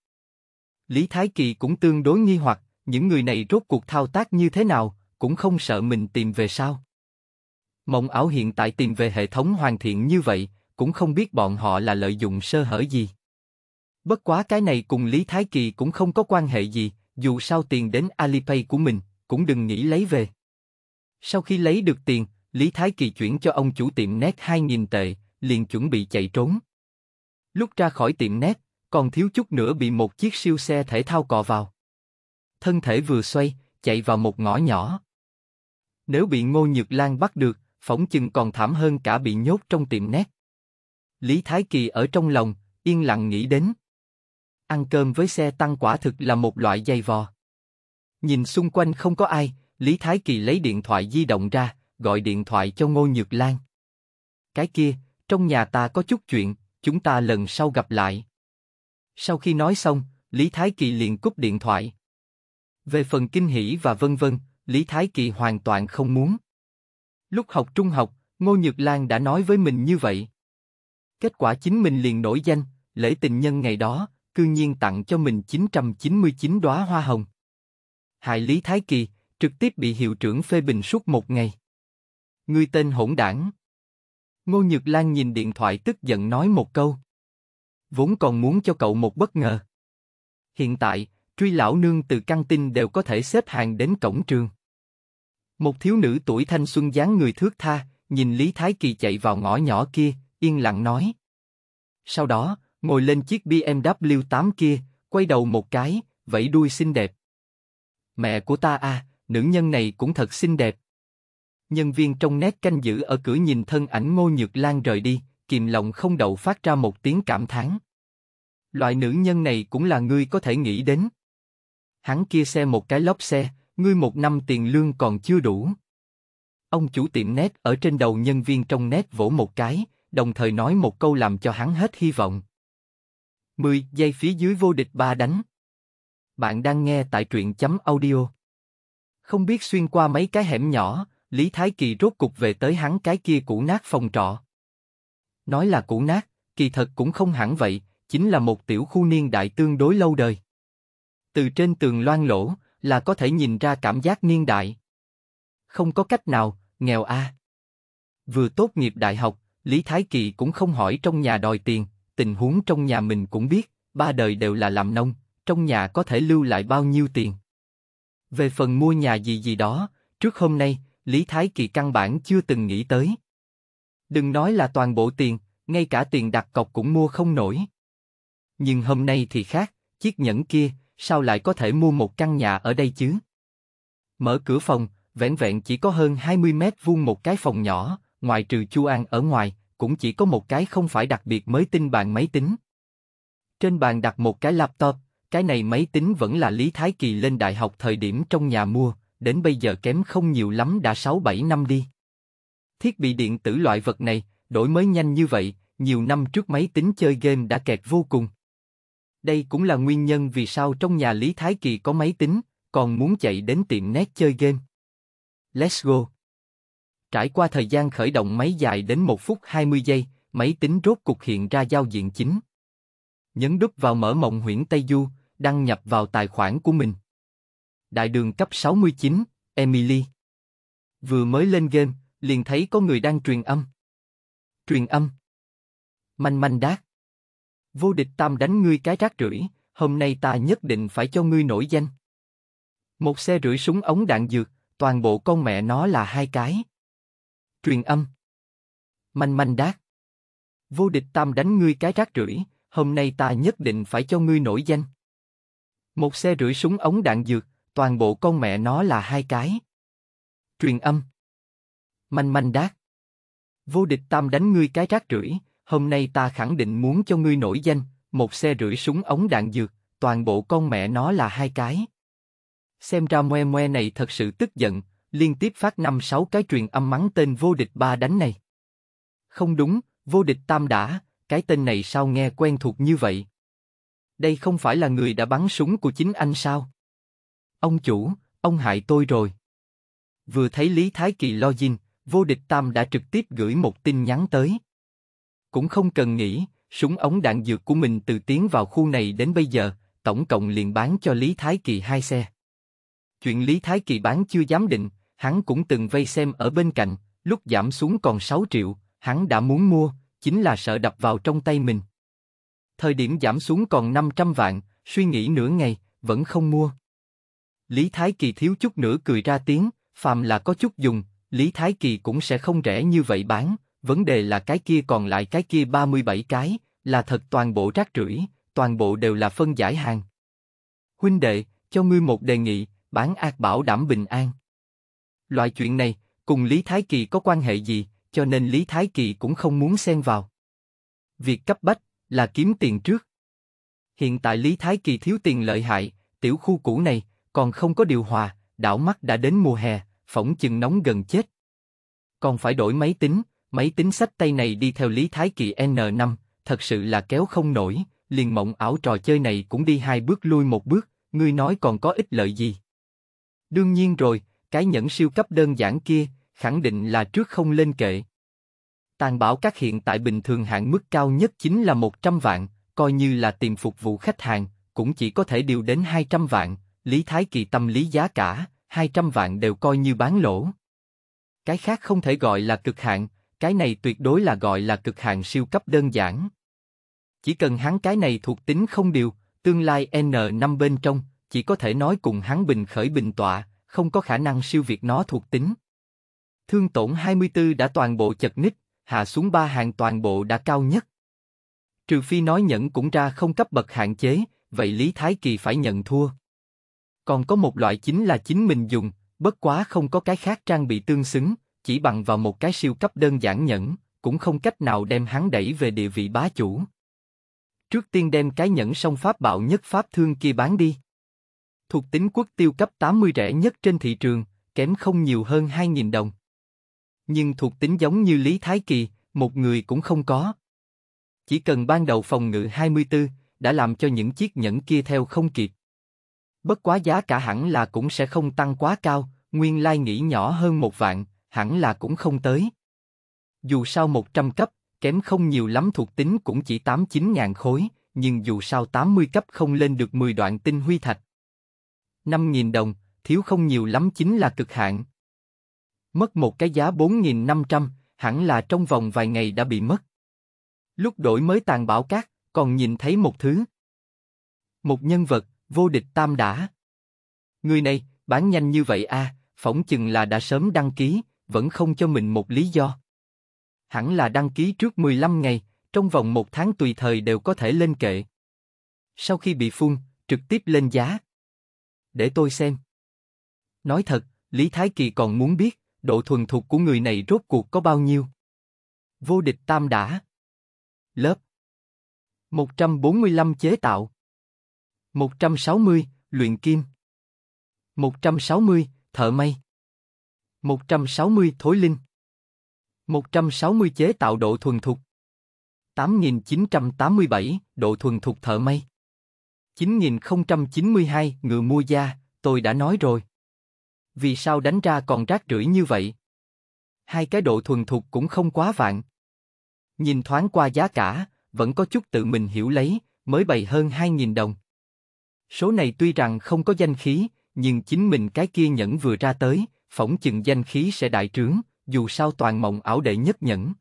Lý Thái Kỳ cũng tương đối nghi hoặc, những người này rốt cuộc thao tác như thế nào, cũng không sợ mình tìm về sao. Mộng ảo hiện tại tìm về hệ thống hoàn thiện như vậy, cũng không biết bọn họ là lợi dụng sơ hở gì. Bất quá cái này cùng Lý Thái Kỳ cũng không có quan hệ gì, dù sao tiền đến Alipay của mình, cũng đừng nghĩ lấy về. Sau khi lấy được tiền, Lý Thái Kỳ chuyển cho ông chủ tiệm nét 2.000 tệ, liền chuẩn bị chạy trốn. Lúc ra khỏi tiệm nét, còn thiếu chút nữa bị một chiếc siêu xe thể thao cọ vào. Thân thể vừa xoay, chạy vào một ngõ nhỏ. Nếu bị Ngô Nhược Lan bắt được, phỏng chừng còn thảm hơn cả bị nhốt trong tiệm nét. Lý Thái Kỳ ở trong lòng, yên lặng nghĩ đến. Ăn cơm với xe tăng quả thực là một loại dày vò. Nhìn xung quanh không có ai, Lý Thái Kỳ lấy điện thoại di động ra, gọi điện thoại cho Ngô Nhược Lan. Cái kia, trong nhà ta có chút chuyện, chúng ta lần sau gặp lại. Sau khi nói xong, Lý Thái Kỳ liền cúp điện thoại. Về phần kinh hỉ và vân vân, Lý Thái Kỳ hoàn toàn không muốn. Lúc học trung học, Ngô Nhược Lan đã nói với mình như vậy. Kết quả chính mình liền nổi danh, lễ tình nhân ngày đó, cư nhiên tặng cho mình 999 đóa hoa hồng. Hại Lý Thái Kỳ, trực tiếp bị hiệu trưởng phê bình suốt một ngày. người tên hỗn đảng. Ngô Nhược Lan nhìn điện thoại tức giận nói một câu. Vốn còn muốn cho cậu một bất ngờ. Hiện tại, truy lão nương từ căng tin đều có thể xếp hàng đến cổng trường. Một thiếu nữ tuổi thanh xuân dáng người thước tha, nhìn Lý Thái Kỳ chạy vào ngõ nhỏ kia, yên lặng nói. Sau đó, ngồi lên chiếc BMW 8 kia, quay đầu một cái, vẫy đuôi xinh đẹp. Mẹ của ta à, nữ nhân này cũng thật xinh đẹp. Nhân viên trong nét canh giữ ở cửa nhìn thân ảnh Ngô Nhược Lan rời đi, kìm lòng không đậu phát ra một tiếng cảm thán. Loại nữ nhân này cũng là ngươi có thể nghĩ đến. Hắn kia xe một cái lốp xe, ngươi một năm tiền lương còn chưa đủ. Ông chủ tiệm nét ở trên đầu nhân viên trong nét vỗ một cái, đồng thời nói một câu làm cho hắn hết hy vọng. 10 giây phía dưới vô địch ba đánh. Bạn đang nghe tại truyện chấm audio. Không biết xuyên qua mấy cái hẻm nhỏ, Lý Thái Kỳ rốt cục về tới hắn cái kia cũ nát phòng trọ. Nói là cũ nát, kỳ thật cũng không hẳn vậy, chính là một tiểu khu niên đại tương đối lâu đời. Từ trên tường loan lỗ, là có thể nhìn ra cảm giác niên đại. Không có cách nào, nghèo a. Vừa tốt nghiệp đại học, Lý Thái Kỳ cũng không hỏi trong nhà đòi tiền, tình huống trong nhà mình cũng biết, ba đời đều là làm nông, trong nhà có thể lưu lại bao nhiêu tiền. Về phần mua nhà gì gì đó, trước hôm nay, Lý Thái Kỳ căn bản chưa từng nghĩ tới. Đừng nói là toàn bộ tiền, ngay cả tiền đặt cọc cũng mua không nổi. Nhưng hôm nay thì khác, chiếc nhẫn kia, sao lại có thể mua một căn nhà ở đây chứ? Mở cửa phòng, vẹn vẹn chỉ có hơn 20 mét vuông một cái phòng nhỏ, ngoài trừ Chu An ở ngoài, cũng chỉ có một cái không phải đặc biệt mới tinh bàn máy tính. Trên bàn đặt một cái laptop, cái này máy tính vẫn là Lý Thái Kỳ lên đại học thời điểm trong nhà mua, đến bây giờ kém không nhiều lắm đã 6-7 năm đi. Thiết bị điện tử loại vật này, đổi mới nhanh như vậy, nhiều năm trước máy tính chơi game đã kẹt vô cùng, đây cũng là nguyên nhân vì sao trong nhà Lý Thái Kỳ có máy tính, còn muốn chạy đến tiệm nét chơi game. Let's go. Trải qua thời gian khởi động máy dài đến 1 phút 20 giây, máy tính rốt cục hiện ra giao diện chính. Nhấn đúp vào mở mộng huyễn Tây Du, đăng nhập vào tài khoản của mình. Đại đường cấp 69, Emily. Vừa mới lên game, liền thấy có người đang truyền âm. Truyền âm. Manh manh đát vô địch tam đánh ngươi cái rác rưởi, hôm nay ta nhất định phải cho ngươi nổi danh. Một xe rưỡi súng ống đạn dược, toàn bộ con mẹ nó là hai cái. Truyền âm. Manh manh đát. Vô địch tam đánh ngươi cái rác rưởi, hôm nay ta nhất định phải cho ngươi nổi danh. Một xe rưỡi súng ống đạn dược, toàn bộ con mẹ nó là hai cái. Truyền âm. Manh manh đát. Vô địch tam đánh ngươi cái rác rưởi, hôm nay ta khẳng định muốn cho ngươi nổi danh, một xe rưỡi súng ống đạn dược, toàn bộ con mẹ nó là hai cái. Xem ra moe moe này thật sự tức giận, liên tiếp phát năm sáu cái truyền âm mắng tên vô địch ba đánh này. Không đúng, vô địch tam đã, cái tên này sao nghe quen thuộc như vậy? Đây không phải là người đã bắn súng của chính anh sao? Ông chủ, ông hại tôi rồi. Vừa thấy Lý Thái Kỳ lo dinh, vô địch tam đã trực tiếp gửi một tin nhắn tới. Cũng không cần nghĩ, súng ống đạn dược của mình từ tiến vào khu này đến bây giờ, tổng cộng liền bán cho Lý Thái Kỳ hai xe. Chuyện Lý Thái Kỳ bán chưa dám định, hắn cũng từng vây xem ở bên cạnh, lúc giảm xuống còn 6 triệu, hắn đã muốn mua, chính là sợ đập vào trong tay mình. Thời điểm giảm xuống còn 500 vạn, suy nghĩ nửa ngày, vẫn không mua. Lý Thái Kỳ thiếu chút nữa cười ra tiếng, phàm là có chút dùng, Lý Thái Kỳ cũng sẽ không rẻ như vậy bán, Vấn đề là cái kia còn lại cái kia 37 cái, là thật toàn bộ rác rưởi, toàn bộ đều là phân giải hàng. Huynh đệ, cho ngươi một đề nghị, bán ác bảo đảm bình an. Loại chuyện này, cùng Lý Thái Kỳ có quan hệ gì, cho nên Lý Thái Kỳ cũng không muốn xen vào. Việc cấp bách là kiếm tiền trước. Hiện tại Lý Thái Kỳ thiếu tiền lợi hại, tiểu khu cũ này còn không có điều hòa, đảo mắt đã đến mùa hè, phỏng chừng nóng gần chết. Còn phải đổi máy tính, Máy tính sách tay này đi theo Lý Thái Kỳ N5, thật sự là kéo không nổi, liền mộng ảo trò chơi này cũng đi hai bước lui một bước, ngươi nói còn có ích lợi gì? Đương nhiên rồi, cái nhẫn siêu cấp đơn giản kia, khẳng định là trước không lên kệ. Tàn bảo các hiện tại bình thường hạn mức cao nhất chính là 100 vạn, coi như là tiền phục vụ khách hàng, cũng chỉ có thể điều đến 200 vạn, Lý Thái Kỳ tâm lý giá cả, 200 vạn đều coi như bán lỗ. Cái khác không thể gọi là cực hạn, cái này tuyệt đối là gọi là cực hạn siêu cấp đơn giản. Chỉ cần hắn cái này thuộc tính không điều, tương lai n năm bên trong, chỉ có thể nói cùng hắn bình khởi bình tọa, không có khả năng siêu việt nó thuộc tính. Thương tổn 24 đã toàn bộ chật ních, hạ xuống ba hàng toàn bộ đã cao nhất. Trừ phi nói nhẫn cũng ra không cấp bậc hạn chế, vậy Lý Thái Kỳ phải nhận thua. Còn có một loại chính là chính mình dùng, bất quá không có cái khác trang bị tương xứng, chỉ bằng vào một cái siêu cấp đơn giản nhẫn, cũng không cách nào đem hắn đẩy về địa vị bá chủ. Trước tiên đem cái nhẫn song pháp bạo nhất pháp thương kia bán đi. Thuộc tính quốc tiêu cấp 80 rẻ nhất trên thị trường, kém không nhiều hơn 2.000 đồng. Nhưng thuộc tính giống như Lý Thái Kỳ, một người cũng không có. Chỉ cần ban đầu phòng ngự 24, đã làm cho những chiếc nhẫn kia theo không kịp. Bất quá giá cả hẳn là cũng sẽ không tăng quá cao, nguyên lai nghĩ nhỏ hơn một vạn, hẳn là cũng không tới. Dù sao 100 cấp, kém không nhiều lắm thuộc tính cũng chỉ 8-9 ngàn khối, nhưng dù sao 80 cấp không lên được 10 đoạn tinh huy thạch. 5.000 đồng, thiếu không nhiều lắm chính là cực hạn. Mất một cái giá 4.500, hẳn là trong vòng vài ngày đã bị mất. Lúc đổi mới tàn bảo cát, còn nhìn thấy một thứ. Một nhân vật, vô địch tam đã. Người này, bán nhanh như vậy a à, phỏng chừng là đã sớm đăng ký, vẫn không cho mình một lý do. Hẳn là đăng ký trước 15 ngày, trong vòng một tháng tùy thời đều có thể lên kệ. Sau khi bị phun, trực tiếp lên giá. Để tôi xem. Nói thật, Lý Thái Kỳ còn muốn biết, độ thuần thục của người này rốt cuộc có bao nhiêu. Vô địch tam đã. Lớp 145 chế tạo 160, luyện kim 160, thợ may 160 thối linh. 160 chế tạo độ thuần thục. 8987 độ thuần thục thợ may. 9092 ngựa mua da, tôi đã nói rồi. Vì sao đánh ra còn rác rưởi như vậy? Hai cái độ thuần thục cũng không quá vạn. Nhìn thoáng qua giá cả, vẫn có chút tự mình hiểu lấy, mới bày hơn 2.000 đồng. Số này tuy rằng không có danh khí, nhưng chính mình cái kia nhẫn vừa ra tới, phỏng chừng danh khí sẽ đại trướng, dù sao toàn mộng ảo đệ nhất nhẫn.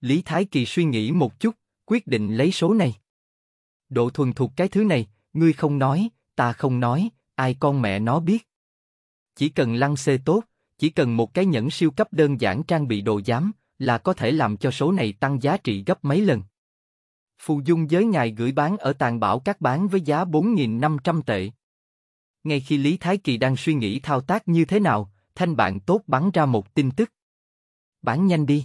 Lý Thái Kỳ suy nghĩ một chút, quyết định lấy số này. Độ thuần thuộc cái thứ này, ngươi không nói, ta không nói, ai con mẹ nó biết. Chỉ cần lăng xê tốt, chỉ cần một cái nhẫn siêu cấp đơn giản trang bị đồ giám, là có thể làm cho số này tăng giá trị gấp mấy lần. Phù dung giới ngài gửi bán ở tàn bảo các bán với giá 4.500 tệ. Ngay khi Lý Thái Kỳ đang suy nghĩ thao tác như thế nào, thanh bạn tốt bắn ra một tin tức. Bán nhanh đi.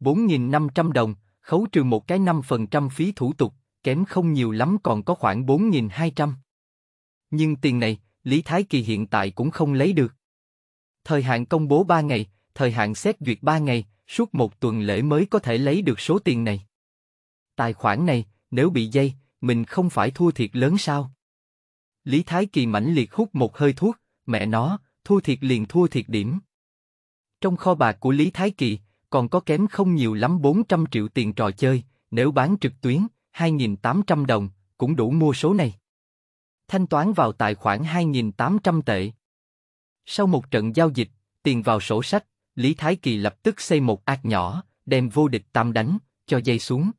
4.500 đồng, khấu trừ một cái 5% phí thủ tục, kém không nhiều lắm còn có khoảng 4.200. Nhưng tiền này, Lý Thái Kỳ hiện tại cũng không lấy được. Thời hạn công bố 3 ngày, thời hạn xét duyệt 3 ngày, suốt một tuần lễ mới có thể lấy được số tiền này. Tài khoản này, nếu bị dây, mình không phải thua thiệt lớn sao? Lý Thái Kỳ mãnh liệt hút một hơi thuốc, mẹ nó, thua thiệt liền thua thiệt điểm. Trong kho bạc của Lý Thái Kỳ, còn có kém không nhiều lắm 400 triệu tiền trò chơi, nếu bán trực tuyến, 2.800 đồng, cũng đủ mua số này. Thanh toán vào tài khoản 2.800 tệ. Sau một trận giao dịch, tiền vào sổ sách, Lý Thái Kỳ lập tức xây một ác nhỏ, đem vô địch tam đánh, cho dây xuống.